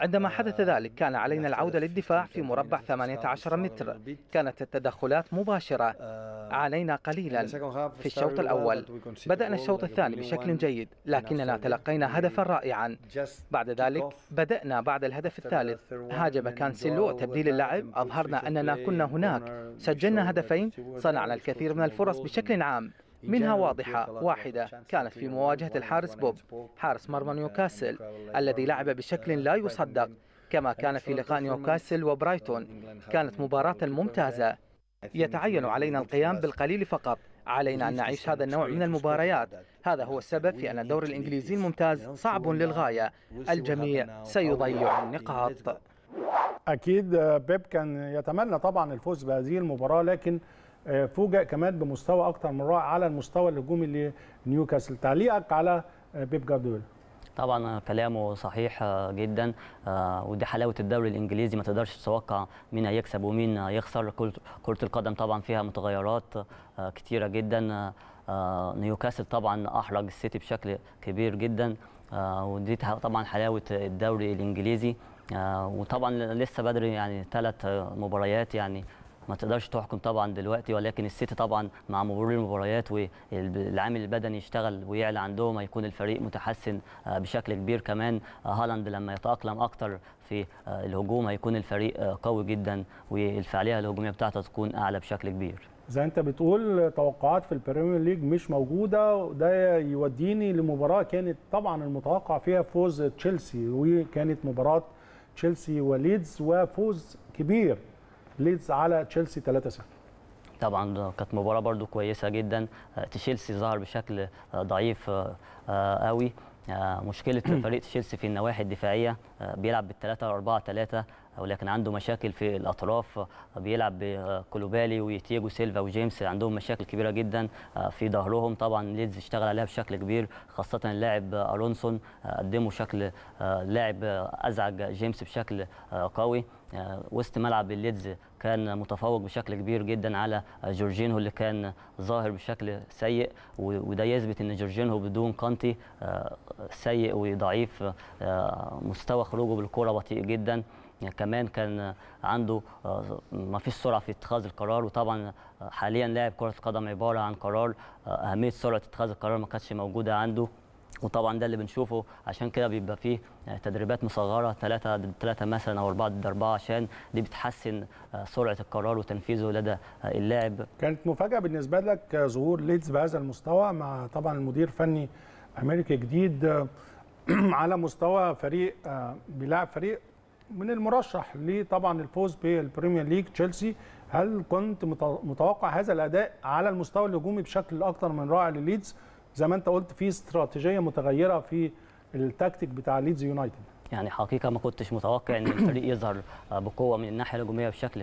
عندما حدث آه، ذلك كان علينا العودة للدفاع في مربع 18 متر كانت التدخلات مباشرة آه، علينا قليلا في الشوط الأول بدأنا الشوط الثاني بشكل جيد لكننا تلقينا هدفا رائعا بعد ذلك بدأنا بعد الهدف الثالث هاجم كانسيلو تبديل اللعب أظهرنا أننا كنا هناك سجلنا هدفين صنعنا الكثير من الفرص بشكل عام منها واضحة واحدة كانت في مواجهة الحارس بوب حارس مرمى نيوكاسل الذي لعب بشكل لا يصدق كما كان في لقاء نيوكاسل وبرايتون كانت مباراة ممتازة يتعين علينا القيام بالقليل فقط علينا أن نعيش هذا النوع من المباريات هذا هو السبب في أن الدور الإنجليزي الممتاز صعب للغاية الجميع سيضيع النقاط أكيد آه، بيب كان يتمنى طبعا الفوز بهذه المباراة لكن آه، فوجئ كمان بمستوى اكتر من رائع على المستوى الهجومي لنيوكاسل تعليقك على آه، بيب جارديولا طبعا كلامه صحيح آه، جدا ودي حلاوه الدوري الانجليزي ما تقدرش تتوقع مين هيكسب ومين هيخسر كره القدم طبعا فيها متغيرات كتيره جدا نيوكاسل طبعا احرج السيتي بشكل كبير جدا ودي طبعا حلاوه الدوري الانجليزي وطبعا لسه بدري يعني ثلاث مباريات يعني ما تقدرش تحكم طبعا دلوقتي ولكن السيتي طبعا مع مرور المباريات والعامل البدني يشتغل ويعلى عندهم هيكون الفريق متحسن آه، بشكل كبير كمان آه، هالاند لما يتاقلم اكتر في آه، الهجوم هيكون الفريق قوي جدا والفعاليه الهجوميه بتاعته تكون اعلى بشكل كبير زي انت بتقول توقعات في البريمير ليج مش موجوده وده يوديني لمباراه كانت طبعا المتوقع فيها فوز تشيلسي وكانت مباراه تشيلسي وليدز وفوز كبير ليدز على تشيلسي 3-0 طبعا آه، كانت مباراه برضو كويسه جدا آه، تشيلسي ظهر بشكل آه، ضعيف قوي مشكله فريق تشيلسي في النواحي الدفاعيه بيلعب بالثلاثة 3 4 3 ولكن عنده مشاكل في الاطراف بيلعب بكلوبالي ويتيجو سيلفا وجيمس عندهم مشاكل كبيره جدا في ظهرهم طبعا ليدز اشتغل عليها بشكل كبير خاصه اللاعب الونسون قدمه شكل لاعب ازعج جيمس بشكل قوي وسط ملعب الليدز كان متفوق بشكل كبير جدا على جورجينهو اللي كان ظاهر بشكل سيء وده يثبت ان جورجينهو بدون كانتي آه، سيء وضعيف آه، مستوى خروجه بالكره بطيء جدا كمان كان عنده آه، ما فيش سرعه في اتخاذ القرار وطبعا حاليا لاعب كره القدم عباره عن قرار اهميه سرعه اتخاذ القرار ما كانتش موجوده عنده وطبعا ده اللي بنشوفه عشان كده بيبقى فيه تدريبات مصغره 3 ضد 3 مثلا او 4 ضد 4 عشان دي بتحسن آه، سرعه القرار وتنفيذه لدى آه، اللاعب. كانت مفاجاه بالنسبه لك ظهور ليدز بهذا المستوى مع طبعا المدير فني امريكي جديد آه، على مستوى فريق بيلعب فريق من المرشح ليه طبعا الفوز بالبريمير ليج تشيلسي هل كنت متوقع هذا الاداء على المستوى الهجومي بشكل اكثر من رائع لليدز زي ما انت قلت في استراتيجيه متغيره في التكتيك بتاع ليدز يونايتد يعني حقيقة ما كنتش متوقع أن الفريق يظهر بقوة من الناحية الهجومية بشكل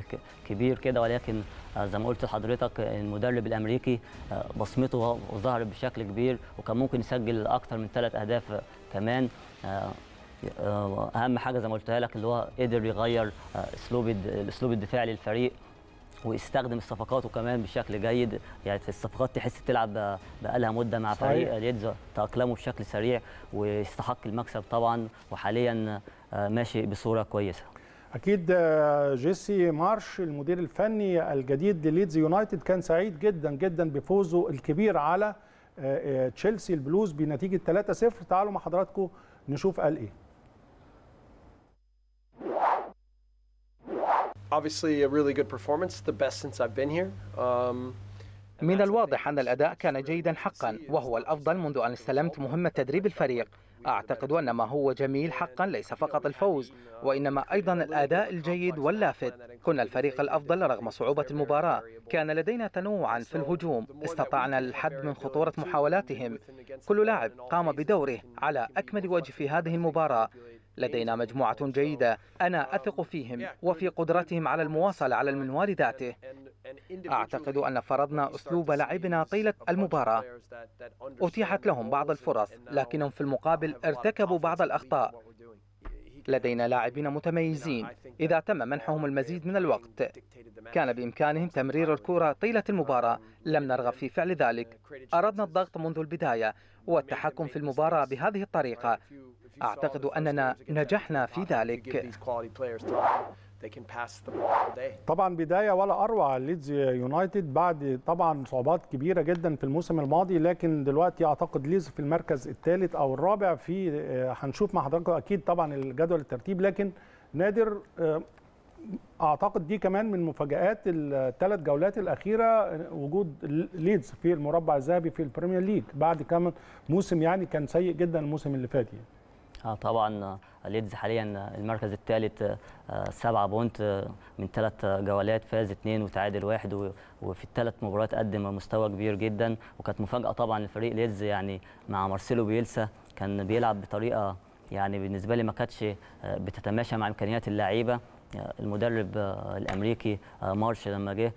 كبير كده ولكن زي ما قلت لحضرتك المدرب الأمريكي بصمته ظهرت بشكل كبير وكان ممكن يسجل اكثر من ثلاث أهداف كمان أهم حاجة زي ما قلتها لك اللي هو قدر يغير أسلوب الأسلوب الدفاعي للفريق ويستخدم الصفقات وكمان بشكل جيد يعني الصفقات تحس تلعب بقالها مده مع صحيح. فريق ليدز تاقلموا بشكل سريع ويستحق المكسب طبعا وحاليا آه، ماشي بصوره كويسه اكيد آه، جيسي مارش المدير الفني الجديد لليدز يونايتد كان سعيد جدا جدا بفوزه الكبير على آه، تشيلسي البلوز بنتيجه 3-0 تعالوا مع حضراتكم نشوف قال ايه obviously a really good performance, the best since I've been here. Um, من الواضح أن الأداء كان جيدا حقا وهو الأفضل منذ أن استلمت مهمة تدريب الفريق أعتقد أن ما هو جميل حقا ليس فقط الفوز وإنما أيضا الأداء الجيد واللافت كنا الفريق الأفضل رغم صعوبة المباراة كان لدينا تنوعا في الهجوم استطعنا الحد من خطورة محاولاتهم كل لاعب قام بدوره على أكمل وجه في هذه المباراة لدينا مجموعة جيدة أنا أثق فيهم وفي قدرتهم على المواصلة على المنوال ذاته أعتقد أن فرضنا أسلوب لعبنا طيلة المباراة أتيحت لهم بعض الفرص لكنهم في المقابل ارتكبوا بعض الأخطاء لدينا لاعبين متميزين إذا تم منحهم المزيد من الوقت كان بإمكانهم تمرير الكرة طيلة المباراة لم نرغب في فعل ذلك أردنا الضغط منذ البداية والتحكم في المباراة بهذه الطريقة أعتقد أننا نجحنا في ذلك طبعا بدايه ولا اروع ليدز يونايتد بعد طبعا صعوبات كبيره جدا في الموسم الماضي لكن دلوقتي اعتقد ليدز في المركز الثالث او الرابع في آه، هنشوف مع حضراتكم اكيد طبعا الجدول الترتيب لكن نادر آه، اعتقد دي كمان من مفاجات الثلاث جولات الاخيره آه، وجود ليدز في المربع الذهبي في البريمير ليج بعد كم موسم يعني كان سيء جدا الموسم اللي فات يعني. آه، طبعا آه، ليدز حاليا آه، المركز الثالث سبعة بونت من ثلاث جولات فاز اثنين وتعادل واحد وفي الثلاث مباريات قدم مستوى كبير جدا وكانت مفاجأة طبعا لفريق ليدز يعني مع مارسيلو بيلسا كان بيلعب بطريقة يعني بالنسبة لي ما كانتش بتتماشى مع إمكانيات اللعيبة المدرب الأمريكي مارش لما جه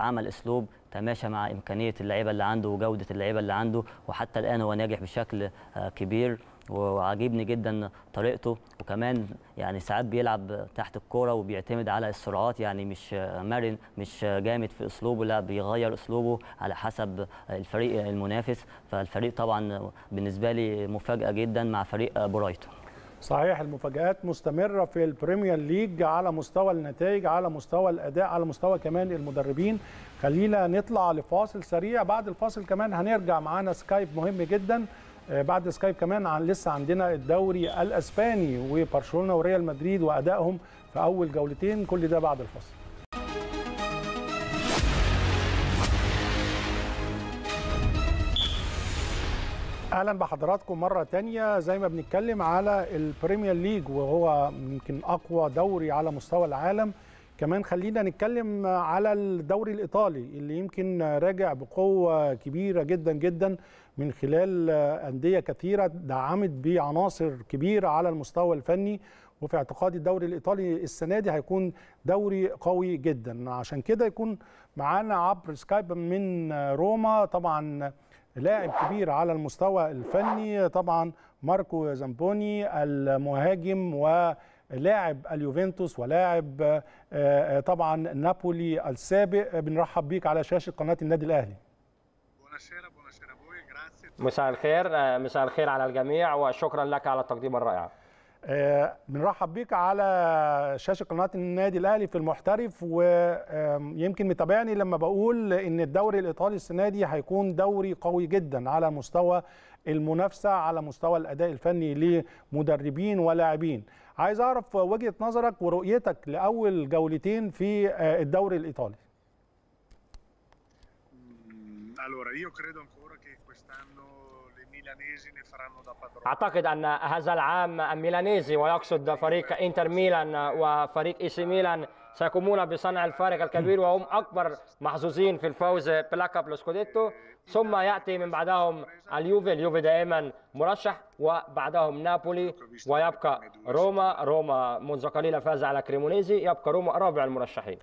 عمل اسلوب تماشى مع امكانيه اللعيبه اللي عنده وجوده اللعيبه اللي عنده وحتى الان هو ناجح بشكل كبير وعاجبني جدا طريقته وكمان يعني ساعات بيلعب تحت الكوره وبيعتمد على السرعات يعني مش مرن مش جامد في اسلوبه لا بيغير اسلوبه على حسب الفريق المنافس فالفريق طبعا بالنسبه لي مفاجاه جدا مع فريق برايتون صحيح المفاجآت مستمرة في البريمير ليج على مستوى النتائج على مستوى الأداء على مستوى كمان المدربين خلينا نطلع لفاصل سريع بعد الفاصل كمان هنرجع معانا سكايب مهم جدا آه، بعد سكايب كمان عن لسه عندنا الدوري الاسباني وبرشلونه وريال مدريد وادائهم في اول جولتين كل ده بعد الفصل اهلا بحضراتكم مره تانية زي ما بنتكلم على البريمير ليج وهو يمكن اقوى دوري على مستوى العالم كمان خلينا نتكلم على الدوري الايطالي اللي يمكن راجع بقوه كبيره جدا جدا من خلال أندية كثيرة دعمت بعناصر كبيرة على المستوى الفني وفي اعتقادي الدوري الإيطالي السنة دي هيكون دوري قوي جدا عشان كده يكون معانا عبر سكايب من روما طبعا لاعب كبير على المستوى الفني طبعا ماركو زامبوني المهاجم ولاعب اليوفنتوس ولاعب آه، آه، طبعا نابولي السابق بنرحب بيك على شاشة قناة النادي الأهلي مساء الخير آه، مساء الخير على الجميع وشكرا لك على التقديم الرائع آه، بنرحب بيك على شاشه قناه النادي الاهلي في المحترف ويمكن متابعني لما بقول ان الدوري الايطالي السنه دي هيكون دوري قوي جدا على مستوى المنافسه على مستوى الاداء الفني لمدربين ولاعبين عايز اعرف وجهه نظرك ورؤيتك لاول جولتين في آه، الدوري الايطالي الميلانيزي ne faranno da أعتقد أن هذا العام الميلانيزي ويقصد فريق إنتر ميلان وفريق إيسي ميلان سيقومون بصنع الفارق الكبير وهم أكبر محظوظين في الفوز بلقب لوسكوديتو ثم يأتي من بعدهم اليوفي اليوفي دائما مرشح وبعدهم نابولي ويبقى روما روما منذ قليل فاز على كريمونيزي يبقى روما رابع المرشحين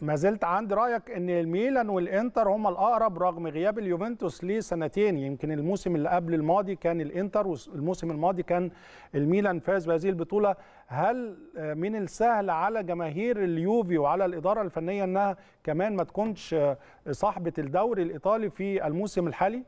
ما زلت عند رايك ان الميلان والانتر هما الاقرب رغم غياب اليوفنتوس ليه سنتين يمكن الموسم اللي قبل الماضي كان الانتر والموسم الماضي كان الميلان فاز بهذه البطوله هل من السهل على جماهير اليوفي وعلى الاداره الفنيه انها كمان ما تكونش صاحبه الدوري الايطالي في الموسم الحالي؟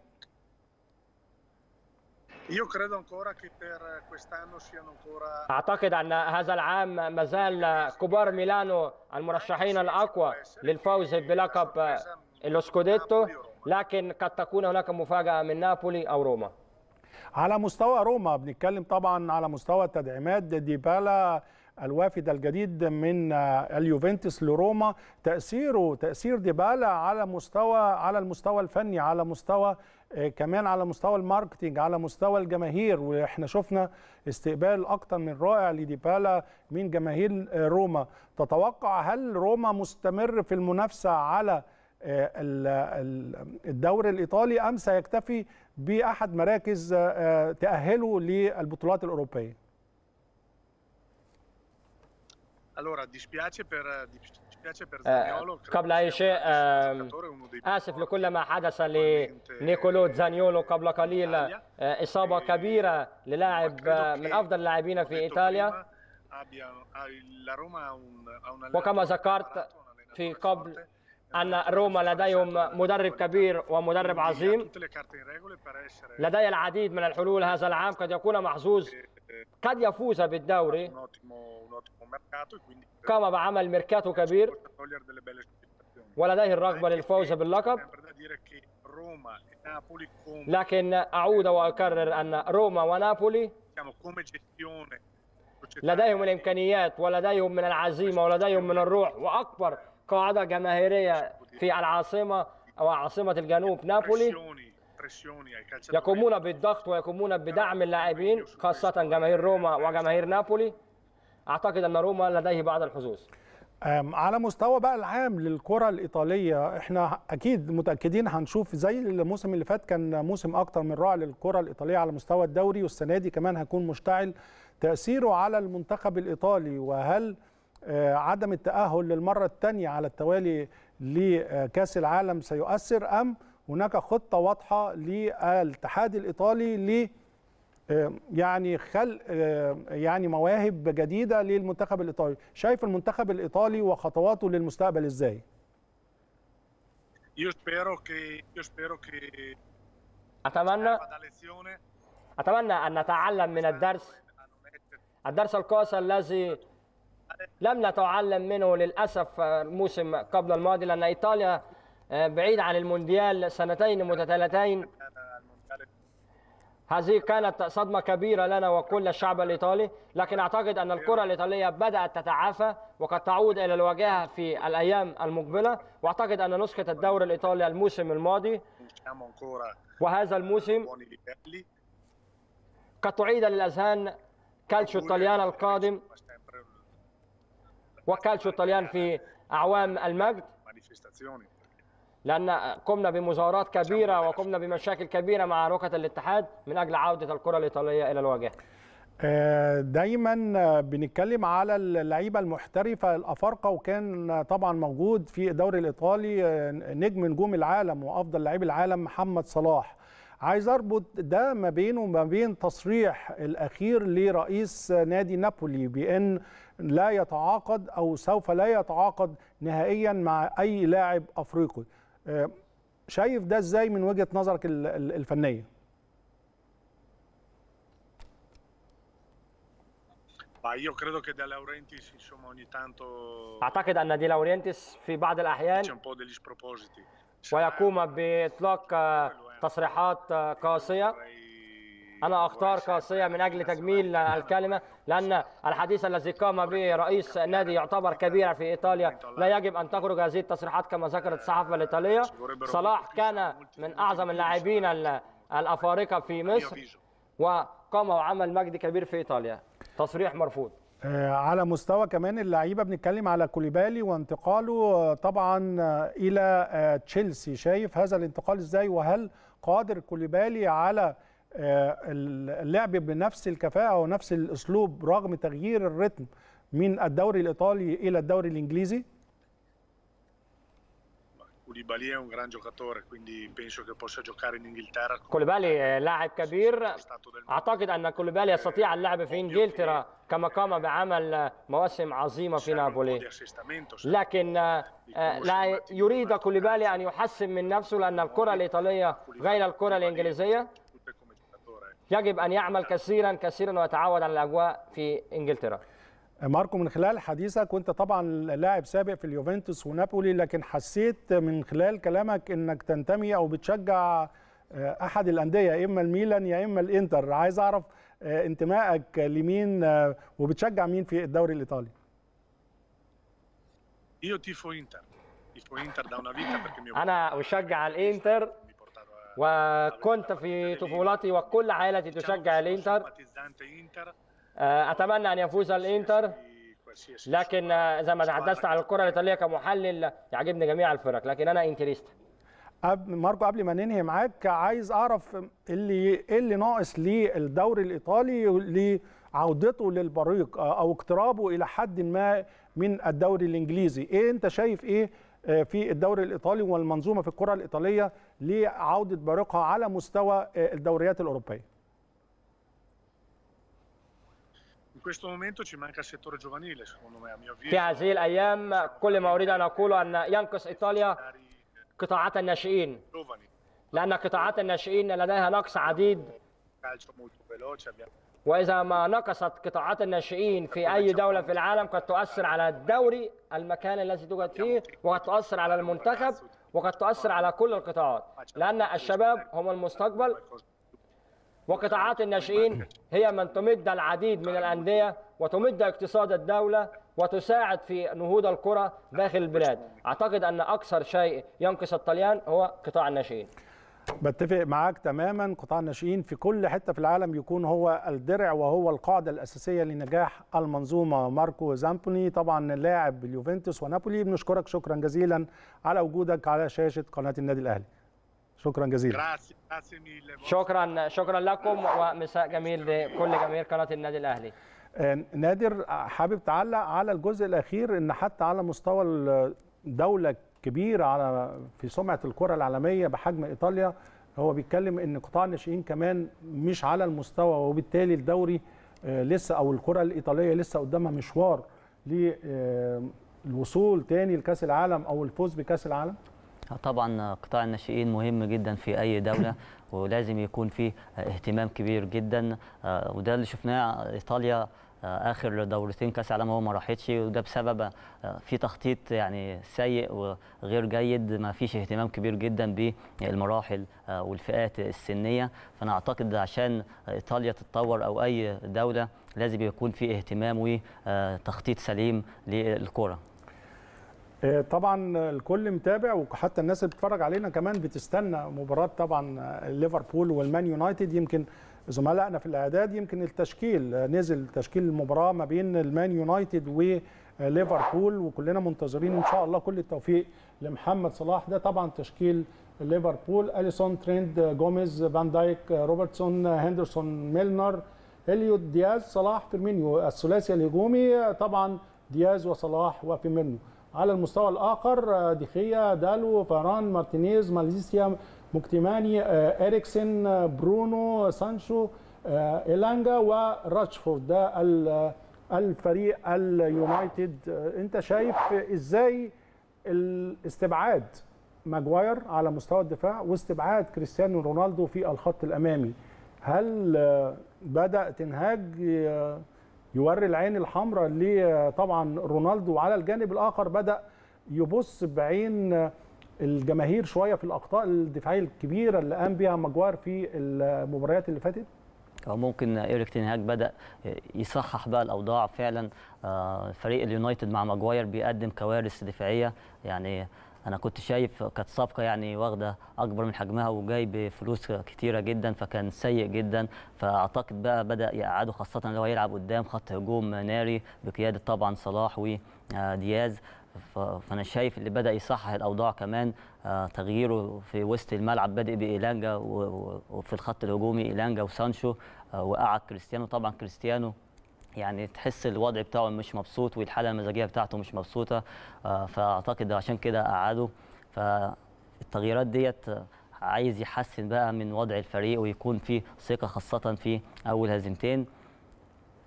Io credo ancora che per eh, quest'anno siano ancora أعتقد أن هذا العام مازال كبار ميلانو المرشحين الأقوى للفوز بلقب الاسكوديتو لكن قد تكون هناك مفاجأة من نابولي أو روما على مستوى روما بنتكلم طبعا على مستوى تدعيمات ديبالا الوافد الجديد من آه، اليوفنتوس لروما تأثيره تأثير ديبالا على مستوى على المستوى الفني على مستوى آه، كمان على مستوى الماركتينج على مستوى الجماهير واحنا شفنا استقبال اكتر من رائع لديبالا من جماهير آه، روما تتوقع هل روما مستمر في المنافسه على آه، الدوري الايطالي ام سيكتفي باحد مراكز تاهله للبطولات الاوروبيه Allora, dispiace per eh, قبل أي شيء آسف لكل ما حدث لنيكولو زانيولو قبل قليل إصابة كبيرة للاعب من أفضل اللاعبين في إيطاليا وكما ذكرت في قبل أن روما لديهم مدرب كبير ومدرب عظيم لدي العديد من الحلول هذا العام قد يكون محظوظ قد يفوز بالدوري قام بعمل ميركاتو كبير ولديه الرغبة للفوز باللقب لكن أعود وأكرر أن روما ونابولي لديهم الإمكانيات ولديهم من العزيمة ولديهم من الروح وأكبر قاعدة جماهيرية في العاصمة وعاصمة الجنوب نابولي يقومون بالضغط ويقومون بدعم اللاعبين خاصة جماهير روما وجماهير نابولي اعتقد ان روما لديه بعض الحظوظ على مستوى بقى العام للكره الايطاليه احنا اكيد متاكدين هنشوف زي الموسم اللي فات كان موسم اكتر من رائع للكره الايطاليه على مستوى الدوري والسنه دي كمان هيكون مشتعل تاثيره على المنتخب الايطالي وهل آه، عدم التاهل للمره الثانيه على التوالي لكاس العالم سيؤثر ام هناك خطه واضحه للاتحاد الايطالي ل يعني خلق يعني مواهب جديده للمنتخب الايطالي شايف المنتخب الايطالي وخطواته للمستقبل ازاي اتمنى اتمنى ان نتعلم من الدرس الدرس القاسي الذي لم نتعلم منه للاسف الموسم قبل الماضي لان ايطاليا بعيد عن المونديال سنتين متتالتين هذه كانت صدمة كبيرة لنا وكل الشعب الإيطالي لكن أعتقد أن الكرة الإيطالية بدأت تتعافى وقد تعود إلى الواجهة في الأيام المقبلة وأعتقد أن نسخة الدوري الإيطالي الموسم الماضي وهذا الموسم قد تعيد للأذهان كالتشو الطليان القادم وكالتشو الطليان في أعوام المجد لأن قمنا بمظاهرات كبيرة وقمنا بمشاكل كبيرة مع ركة الاتحاد من أجل عودة الكرة الإيطالية إلى الواجهة آه، دايما بنتكلم على اللعيبه المحترفه الافارقه وكان طبعا موجود في الدوري الايطالي آه، نجم نجوم العالم وافضل لعيب العالم محمد صلاح عايز اربط ده ما بينه وما بين تصريح الاخير لرئيس نادي نابولي بان لا يتعاقد او سوف لا يتعاقد نهائيا مع اي لاعب افريقي شايف ده ازاي من وجهه نظرك الفنيه اعتقد ان دي لورينتس في بعض الاحيان ويقوم باطلاق تصريحات قاسيه أنا أختار قاسية من أجل تجميل الكلمة لأن الحديث الذي قام به رئيس نادي يعتبر كبير في إيطاليا لا يجب أن تخرج هذه التصريحات كما ذكرت الصحافة الإيطالية صلاح كان من أعظم اللاعبين الأفارقة في مصر وقام وعمل مجد كبير في إيطاليا تصريح مرفوض آه، على مستوى كمان اللعيبه بنتكلم على كوليبالي وانتقاله طبعا الى آه، تشيلسي شايف هذا الانتقال ازاي وهل قادر كوليبالي على آه، اللعب بنفس الكفاءه ونفس الاسلوب رغم تغيير الريتم من الدوري الايطالي الى الدوري الانجليزي كوليبالي لاعب كبير اعتقد ان كوليبالي يستطيع اللعب في انجلترا كما قام بعمل مواسم عظيمه في نابولي لكن لا يريد كوليبالي ان يحسن من نفسه لان الكره الايطاليه غير الكره الانجليزيه يجب ان يعمل كثيرا كثيرا ويتعود على الاجواء في انجلترا ماركو من خلال حديثك وانت طبعا لاعب سابق في اليوفنتوس ونابولي لكن حسيت من خلال كلامك انك تنتمي او بتشجع آه، احد الانديه يا اما الميلان يا اما الانتر عايز اعرف آه، انتمائك لمين آه، وبتشجع مين في الدوري الايطالي انا اشجع الانتر وكنت في طفولتي وكل عائلتي تشجع الانتر آه، اتمنى ان يفوز الانتر لكن زي آه، ما تحدثت عن الكره الايطاليه كمحلل يعجبني جميع الفرق لكن انا انتريستا ماركو قبل ما ننهي معاك عايز اعرف اللي ايه اللي ناقص للدوري الايطالي لعودته للبريق آه، او اقترابه الى حد ما من الدوري الانجليزي ايه انت شايف ايه في الدوري الايطالي والمنظومه في الكره الايطاليه لعوده بارقها على مستوى آه، الدوريات الاوروبيه في هذه الايام كل ما اريد ان اقوله ان ينقص ايطاليا قطاعات الناشئين لان قطاعات الناشئين لديها نقص عديد واذا ما نقصت قطاعات الناشئين في اي دوله في العالم قد تؤثر على الدوري المكان الذي توجد فيه وقد تؤثر على المنتخب وقد تؤثر على كل القطاعات لأن الشباب هم المستقبل وقطاعات الناشئين هي من تمد العديد من الأندية وتمد اقتصاد الدولة وتساعد في نهوض الكرة داخل البلاد أعتقد أن أكثر شيء ينقص الطليان هو قطاع الناشئين بتفق معاك تماما قطاع الناشئين في كل حته في العالم يكون هو الدرع وهو القاعده الاساسيه لنجاح المنظومه ماركو زامبوني طبعا لاعب اليوفنتوس ونابولي بنشكرك شكرا جزيلا على وجودك على شاشه قناه النادي الاهلي شكرا جزيلا شكرا شكرا لكم ومساء جميل لكل جماهير قناه النادي الاهلي آه، نادر حابب تعلق على الجزء الاخير ان حتى على مستوى الدوله كبير على في سمعه الكره العالميه بحجم ايطاليا هو بيتكلم ان قطاع الناشئين كمان مش على المستوى وبالتالي الدوري آه، لسه او الكره الايطاليه لسه قدامها مشوار للوصول آه، تاني لكاس العالم او الفوز بكاس العالم آه، طبعا قطاع الناشئين مهم جدا في اي دوله ولازم يكون فيه اهتمام كبير جدا وده اللي شفناه ايطاليا اخر دورتين كاس عالم هو ما راحتش وده بسبب آه، في تخطيط يعني سيء وغير جيد ما فيش اهتمام كبير جدا بالمراحل آه، والفئات السنيه فانا اعتقد عشان ايطاليا تتطور او اي دوله لازم يكون في اهتمام وتخطيط سليم للكره آه، طبعا الكل متابع وحتى الناس اللي بتتفرج علينا كمان بتستنى مباراه طبعا ليفربول والمان يونايتد يمكن زملائنا في الاعداد يمكن التشكيل نزل تشكيل المباراه ما بين المان يونايتد وليفربول وكلنا منتظرين ان شاء الله كل التوفيق لمحمد صلاح ده طبعا تشكيل ليفربول اليسون تريند جوميز فان دايك روبرتسون هندرسون ميلنر اليوت دياز صلاح فيرمينيو الثلاثي الهجومي طبعا دياز وصلاح وفيرمينيو على المستوى الاخر ديخيا دالو فاران مارتينيز ماليزيا موكتيماني آه، اريكسن آه، برونو سانشو إلانجا آه، وراتشفورد ده الفريق اليونايتد انت شايف ازاي الاستبعاد ماجواير على مستوى الدفاع واستبعاد كريستيانو رونالدو في الخط الامامي هل بدا تنهاج يوري العين الحمراء ليه طبعا رونالدو على الجانب الاخر بدا يبص بعين الجماهير شويه في الاخطاء الدفاعيه الكبيره اللي قام بها ماجواير في المباريات اللي فاتت او ممكن ايريك تنهاج بدا يصحح بقى الاوضاع فعلا آه، فريق اليونايتد مع ماجواير بيقدم كوارث دفاعيه يعني انا كنت شايف كانت صفقه يعني واخده اكبر من حجمها وجاي بفلوس كتيره جدا فكان سيء جدا فاعتقد بقى بدا يقعده خاصه لو هيلعب قدام خط هجوم ناري بقياده طبعا صلاح ودياز فانا شايف اللي بدا يصحح الاوضاع كمان آه، تغييره في وسط الملعب بادئ بايلانجا وفي الخط الهجومي ايلانجا وسانشو آه، وقعد كريستيانو طبعا كريستيانو يعني تحس الوضع بتاعه مش مبسوط والحاله المزاجيه بتاعته مش مبسوطه آه، فاعتقد عشان كده قعده فالتغييرات ديت عايز يحسن بقى من وضع الفريق ويكون في ثقه خاصه في اول هزيمتين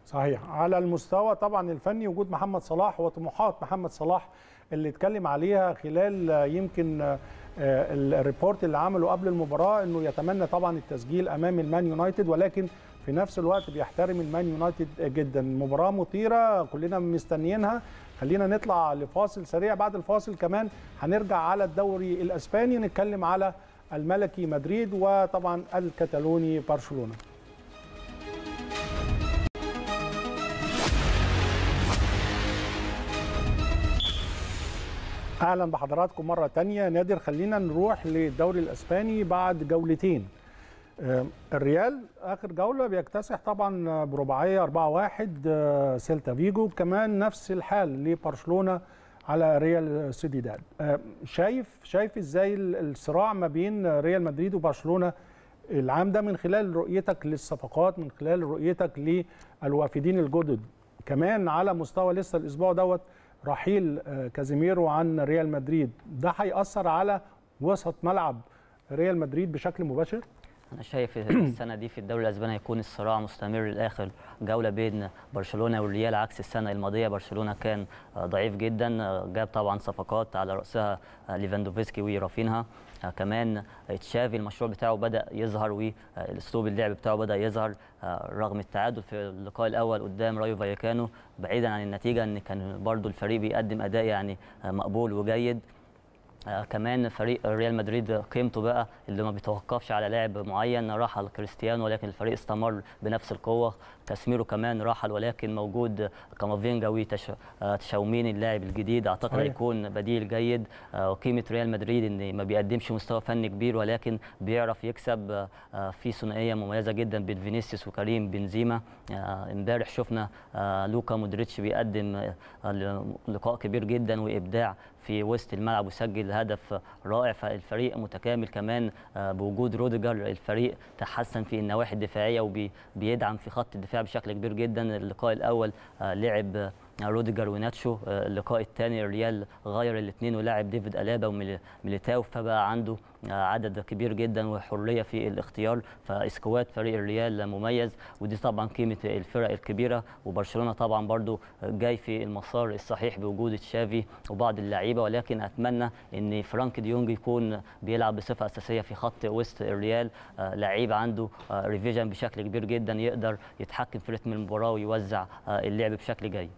صحيح على المستوى طبعا الفني وجود محمد صلاح وطموحات محمد صلاح اللي اتكلم عليها خلال يمكن آه، الريبورت اللي عمله قبل المباراه انه يتمنى طبعا التسجيل امام المان يونايتد ولكن في نفس الوقت بيحترم المان يونايتد جدا مباراه مثيره كلنا مستنيينها خلينا نطلع لفاصل سريع بعد الفاصل كمان هنرجع على الدوري الاسباني نتكلم على الملكي مدريد وطبعا الكتالوني برشلونه اهلا بحضراتكم مره تانية نادر خلينا نروح للدوري الاسباني بعد جولتين آه، الريال اخر جوله بيكتسح طبعا برباعيه 4-1 آه، سيلتا فيجو كمان نفس الحال لبرشلونه على ريال سيديداد آه، شايف شايف ازاي الصراع ما بين ريال مدريد وبرشلونه العام ده من خلال رؤيتك للصفقات من خلال رؤيتك للوافدين الجدد كمان على مستوى لسه الاسبوع دوت رحيل آه، كازيميرو عن ريال مدريد ده هيأثر على وسط ملعب ريال مدريد بشكل مباشر؟ انا شايف السنه دي في الدوري الاسباني هيكون الصراع مستمر للاخر جوله بين برشلونه والريال عكس السنه الماضيه برشلونه كان آه، ضعيف جدا آه، جاب طبعا صفقات على راسها آه، ليفاندوفسكي ورافينها كمان تشافي المشروع بتاعه بدا يظهر والاسلوب اللعب بتاعه بدا يظهر رغم التعادل في اللقاء الاول قدام رايو فايكانو بعيدا عن النتيجه ان كان برضو الفريق بيقدم اداء يعني مقبول وجيد آه كمان فريق ريال مدريد قيمته بقى اللي ما بيتوقفش على لاعب معين رحل كريستيانو ولكن الفريق استمر بنفس القوه كاسميرو كمان رحل ولكن موجود كامافينجا وتشاومين آه، اللاعب الجديد اعتقد هيكون بديل جيد آه وقيمه ريال مدريد ان ما بيقدمش مستوى فني كبير ولكن بيعرف يكسب آه في ثنائيه مميزه جدا بين فينيسيوس وكريم بنزيما آه، امبارح شفنا آه، لوكا مودريتش بيقدم لقاء كبير جدا وابداع في وسط الملعب وسجل هدف رائع فالفريق متكامل كمان آه، بوجود روديجر الفريق تحسن في النواحي الدفاعيه وبيدعم في خط الدفاع بشكل كبير جدا اللقاء الاول آه، لعب آه، روديجر وناتشو اللقاء الثاني الريال غير الاثنين ولعب ديفيد الابا وميليتاو فبقى عنده عدد كبير جدا وحريه في الاختيار فاسكواد فريق الريال مميز ودي طبعا قيمه الفرق الكبيره وبرشلونه طبعا برده جاي في المسار الصحيح بوجود تشافي وبعض اللعيبه ولكن اتمنى ان فرانك ديونج يكون بيلعب بصفه اساسيه في خط وسط الريال آه، لعيب عنده ريفيجن آه، بشكل كبير جدا يقدر يتحكم في رتم المباراه ويوزع آه، اللعب بشكل جيد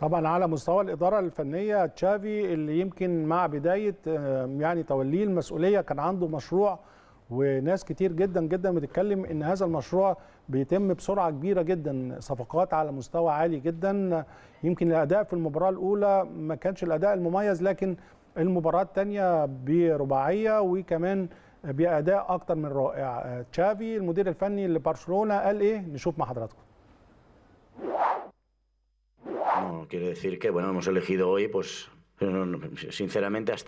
طبعا على مستوى الاداره الفنيه تشافي اللي يمكن مع بدايه آه، يعني توليه المسؤوليه كان عنده مشروع وناس كتير جدا جدا بتتكلم ان هذا المشروع بيتم بسرعه كبيره جدا صفقات على مستوى عالي جدا يمكن الاداء في المباراه الاولى ما كانش الاداء المميز لكن المباراه الثانيه برباعيه وكمان باداء اكتر من رائع آه، تشافي المدير الفني لبرشلونه قال ايه نشوف مع حضراتكم No, quiere decir que, bueno, hemos elegido hoy, pues,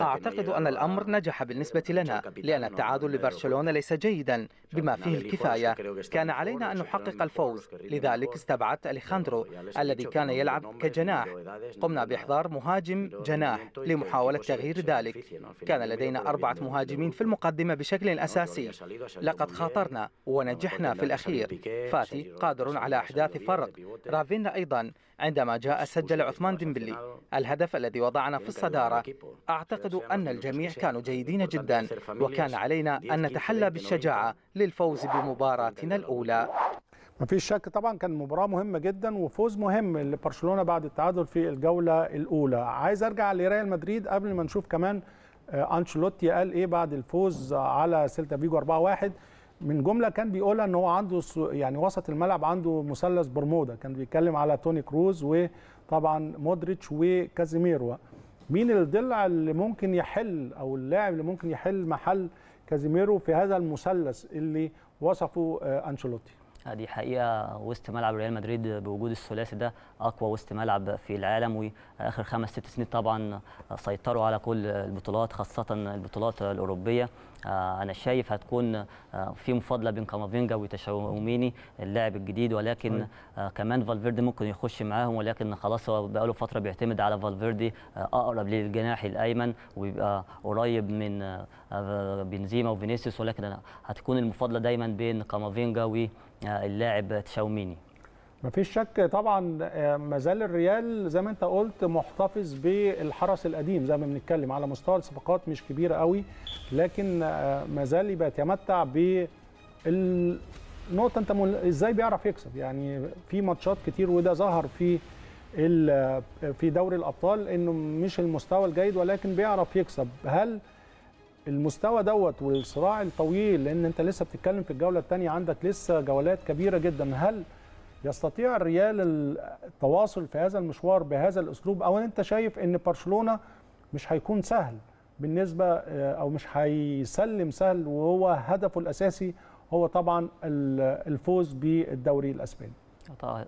أعتقد أن الأمر نجح بالنسبة لنا لأن التعادل لبرشلونة ليس جيدا بما فيه الكفاية كان علينا أن نحقق الفوز لذلك استبعدت أليخاندرو الذي كان يلعب كجناح قمنا بإحضار مهاجم جناح لمحاولة تغيير ذلك كان لدينا أربعة مهاجمين في المقدمة بشكل أساسي لقد خاطرنا ونجحنا في الأخير فاتي قادر على إحداث فرق رافينا أيضا عندما جاء سجل عثمان ديمبلي الهدف الذي وضعنا في الصدارة أعتقد أن الجميع كانوا جيدين جدا وكان علينا أن نتحلى بالشجاعة للفوز بمباراتنا الأولى ما فيش شك طبعا كان مباراه مهمه جدا وفوز مهم لبرشلونه بعد التعادل في الجوله الاولى عايز ارجع لريال مدريد قبل ما نشوف كمان آه، انشيلوتي قال ايه بعد الفوز على سيلتا فيجو 4-1 من جمله كان بيقولها ان هو عنده يعني وسط الملعب عنده مثلث برمودا كان بيتكلم على توني كروز وطبعا مودريتش وكازيميرو مين الضلع اللي ممكن يحل او اللاعب اللي ممكن يحل محل كازيميرو في هذا المثلث اللي وصفه آه، انشيلوتي دي حقيقه وسط ملعب ريال مدريد بوجود الثلاثي ده اقوى وسط ملعب في العالم واخر خمس ست سنين طبعا سيطروا على كل البطولات خاصه البطولات الاوروبيه آه، انا شايف هتكون آه، في مفاضله بين كامافينجا وتشاوميني اللاعب الجديد ولكن طيب. آه، كمان فالفيردي ممكن يخش معاهم ولكن خلاص هو بقاله فتره بيعتمد على فالفيردي اقرب للجناح الايمن ويبقى قريب من بنزيما وفينيسيوس ولكن هتكون المفاضله دايما بين كامافينجا واللاعب تشاوميني مفيش شك طبعا آه، ما زال الريال زي ما انت قلت محتفظ بالحرس القديم زي ما بنتكلم على مستوى الصفقات مش كبيره قوي لكن آه، ما زال بيتمتع بالنقطه انت ازاي بيعرف يكسب يعني في ماتشات كتير وده ظهر في في دوري الابطال انه مش المستوى الجيد ولكن بيعرف يكسب هل المستوى دوت والصراع الطويل لان انت لسه بتتكلم في الجوله الثانيه عندك لسه جولات كبيره جدا هل يستطيع الريال التواصل في هذا المشوار بهذا الاسلوب او انت شايف ان برشلونه مش هيكون سهل بالنسبه آه، او مش هيسلم سهل وهو هدفه الاساسي هو طبعا الفوز بالدوري الاسباني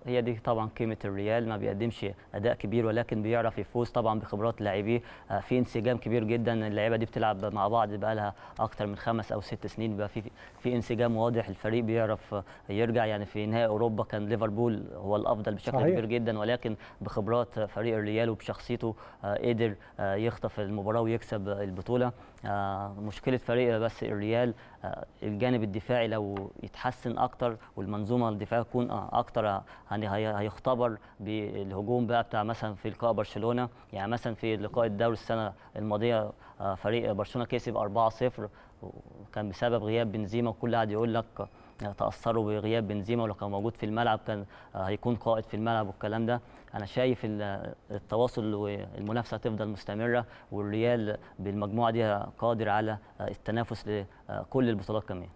هي دي طبعا قيمه الريال ما بيقدمش اداء كبير ولكن بيعرف يفوز طبعا بخبرات لاعبيه آه، في انسجام كبير جدا اللعيبه دي بتلعب مع بعض بقى لها اكتر من خمس او ست سنين بقى في في انسجام واضح الفريق بيعرف يرجع يعني في نهائي اوروبا كان ليفربول هو الافضل بشكل صحيح. كبير جدا ولكن بخبرات فريق الريال وبشخصيته آه، قدر آه، يخطف المباراه ويكسب البطوله آه، مشكله فريق بس الريال آه، الجانب الدفاعي لو يتحسن اكتر والمنظومه الدفاعيه تكون آه، اكتر يعني هيختبر بالهجوم بقى بتاع مثلا في لقاء برشلونه يعني مثلا في لقاء الدوري السنه الماضيه فريق برشلونه كسب 4-0 وكان بسبب غياب بنزيما وكل قاعد يقول لك تاثروا بغياب بنزيما ولو كان موجود في الملعب كان هيكون قائد في الملعب والكلام ده انا شايف التواصل والمنافسه تفضل مستمره والريال بالمجموعه دي قادر على التنافس لكل البطولات كمان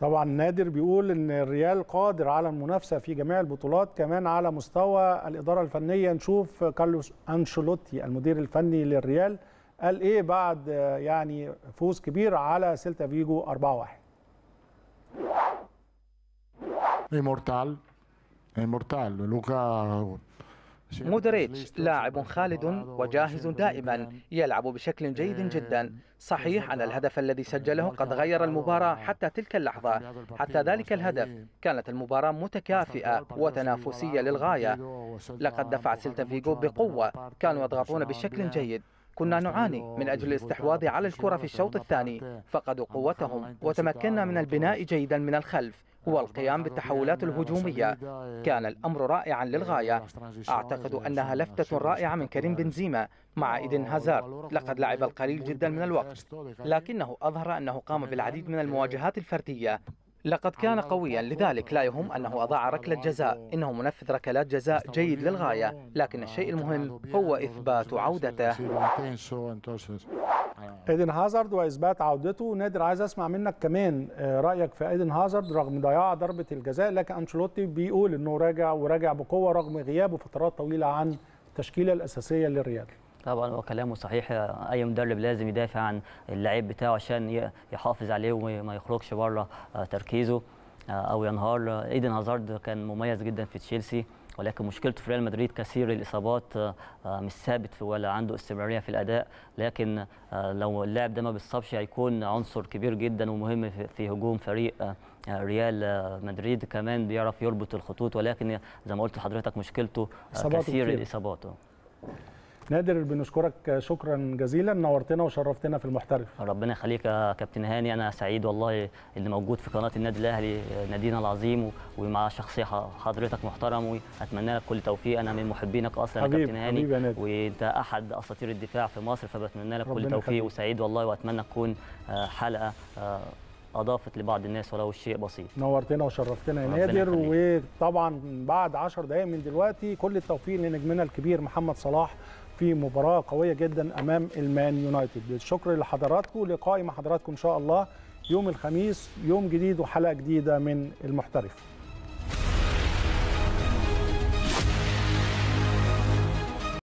طبعا نادر بيقول ان الريال قادر على المنافسه في جميع البطولات كمان على مستوى الاداره الفنيه نشوف كارلوس انشيلوتي المدير الفني للريال قال ايه بعد يعني فوز كبير على سيلتا فيجو 4-1 امورتال امورتال لوكا مودريتش لاعب خالد وجاهز دائما يلعب بشكل جيد إيه، جدا صحيح أن الهدف الذي سجله قد غير المباراة حتى تلك اللحظة حتى ذلك الهدف كانت المباراة متكافئة وتنافسية للغاية لقد دفع سيلتا فيغو بقوة كانوا يضغطون بشكل جيد كنا نعاني من أجل الاستحواذ على الكرة في الشوط الثاني فقدوا قوتهم وتمكنا من البناء جيدا من الخلف والقيام بالتحولات الهجومية كان الأمر رائعا للغاية أعتقد أنها لفتة رائعة من كريم بنزيما مع إيدن هازارد لقد لعب القليل جدا من الوقت لكنه أظهر أنه قام بالعديد من المواجهات الفردية لقد كان قويا لذلك لا يهم أنه أضاع ركلة جزاء إنه منفذ ركلات جزاء جيد للغاية لكن الشيء المهم هو إثبات عودته ايدن هازارد واثبات عودته نادر عايز اسمع منك كمان آه، رايك في ايدن هازارد رغم ضياع ضربه الجزاء لكن انشيلوتي بيقول انه راجع وراجع بقوه رغم غيابه فترات طويله عن التشكيله الاساسيه للريال طبعا هو كلامه صحيح اي مدرب لازم يدافع عن اللعيب بتاعه عشان يحافظ عليه وما يخرجش بره آه، تركيزه آه، او ينهار ايدن هازارد كان مميز جدا في تشيلسي ولكن مشكلته في ريال مدريد كثير الاصابات آه، مش ثابت ولا عنده استمراريه في الاداء لكن لو اللاعب ده ما بيصابش هيكون عنصر كبير جدا ومهم في هجوم فريق ريال مدريد كمان بيعرف يربط الخطوط ولكن زي ما قلت لحضرتك مشكلته كثير الاصابات نادر بنشكرك شكرا جزيلا نورتنا وشرفتنا في المحترف ربنا يخليك يا كابتن هاني انا سعيد والله اللي موجود في قناه النادي الاهلي نادينا العظيم ومع شخصيه حضرتك محترم واتمنى لك كل توفيق انا من محبينك اصلا يا كابتن هاني يا نادر. وانت احد اساطير الدفاع في مصر فبتمنى لك كل توفيق خليك. وسعيد والله واتمنى تكون آه، حلقه آه، اضافت لبعض الناس ولو شيء بسيط نورتنا وشرفتنا يا نادر وطبعا بعد 10 دقائق من دلوقتي كل التوفيق لنجمنا الكبير محمد صلاح في مباراه قويه جدا امام المان يونايتد الشكر لحضراتكم لقائي مع حضراتكم ان شاء الله يوم الخميس يوم جديد وحلقه جديده من المحترف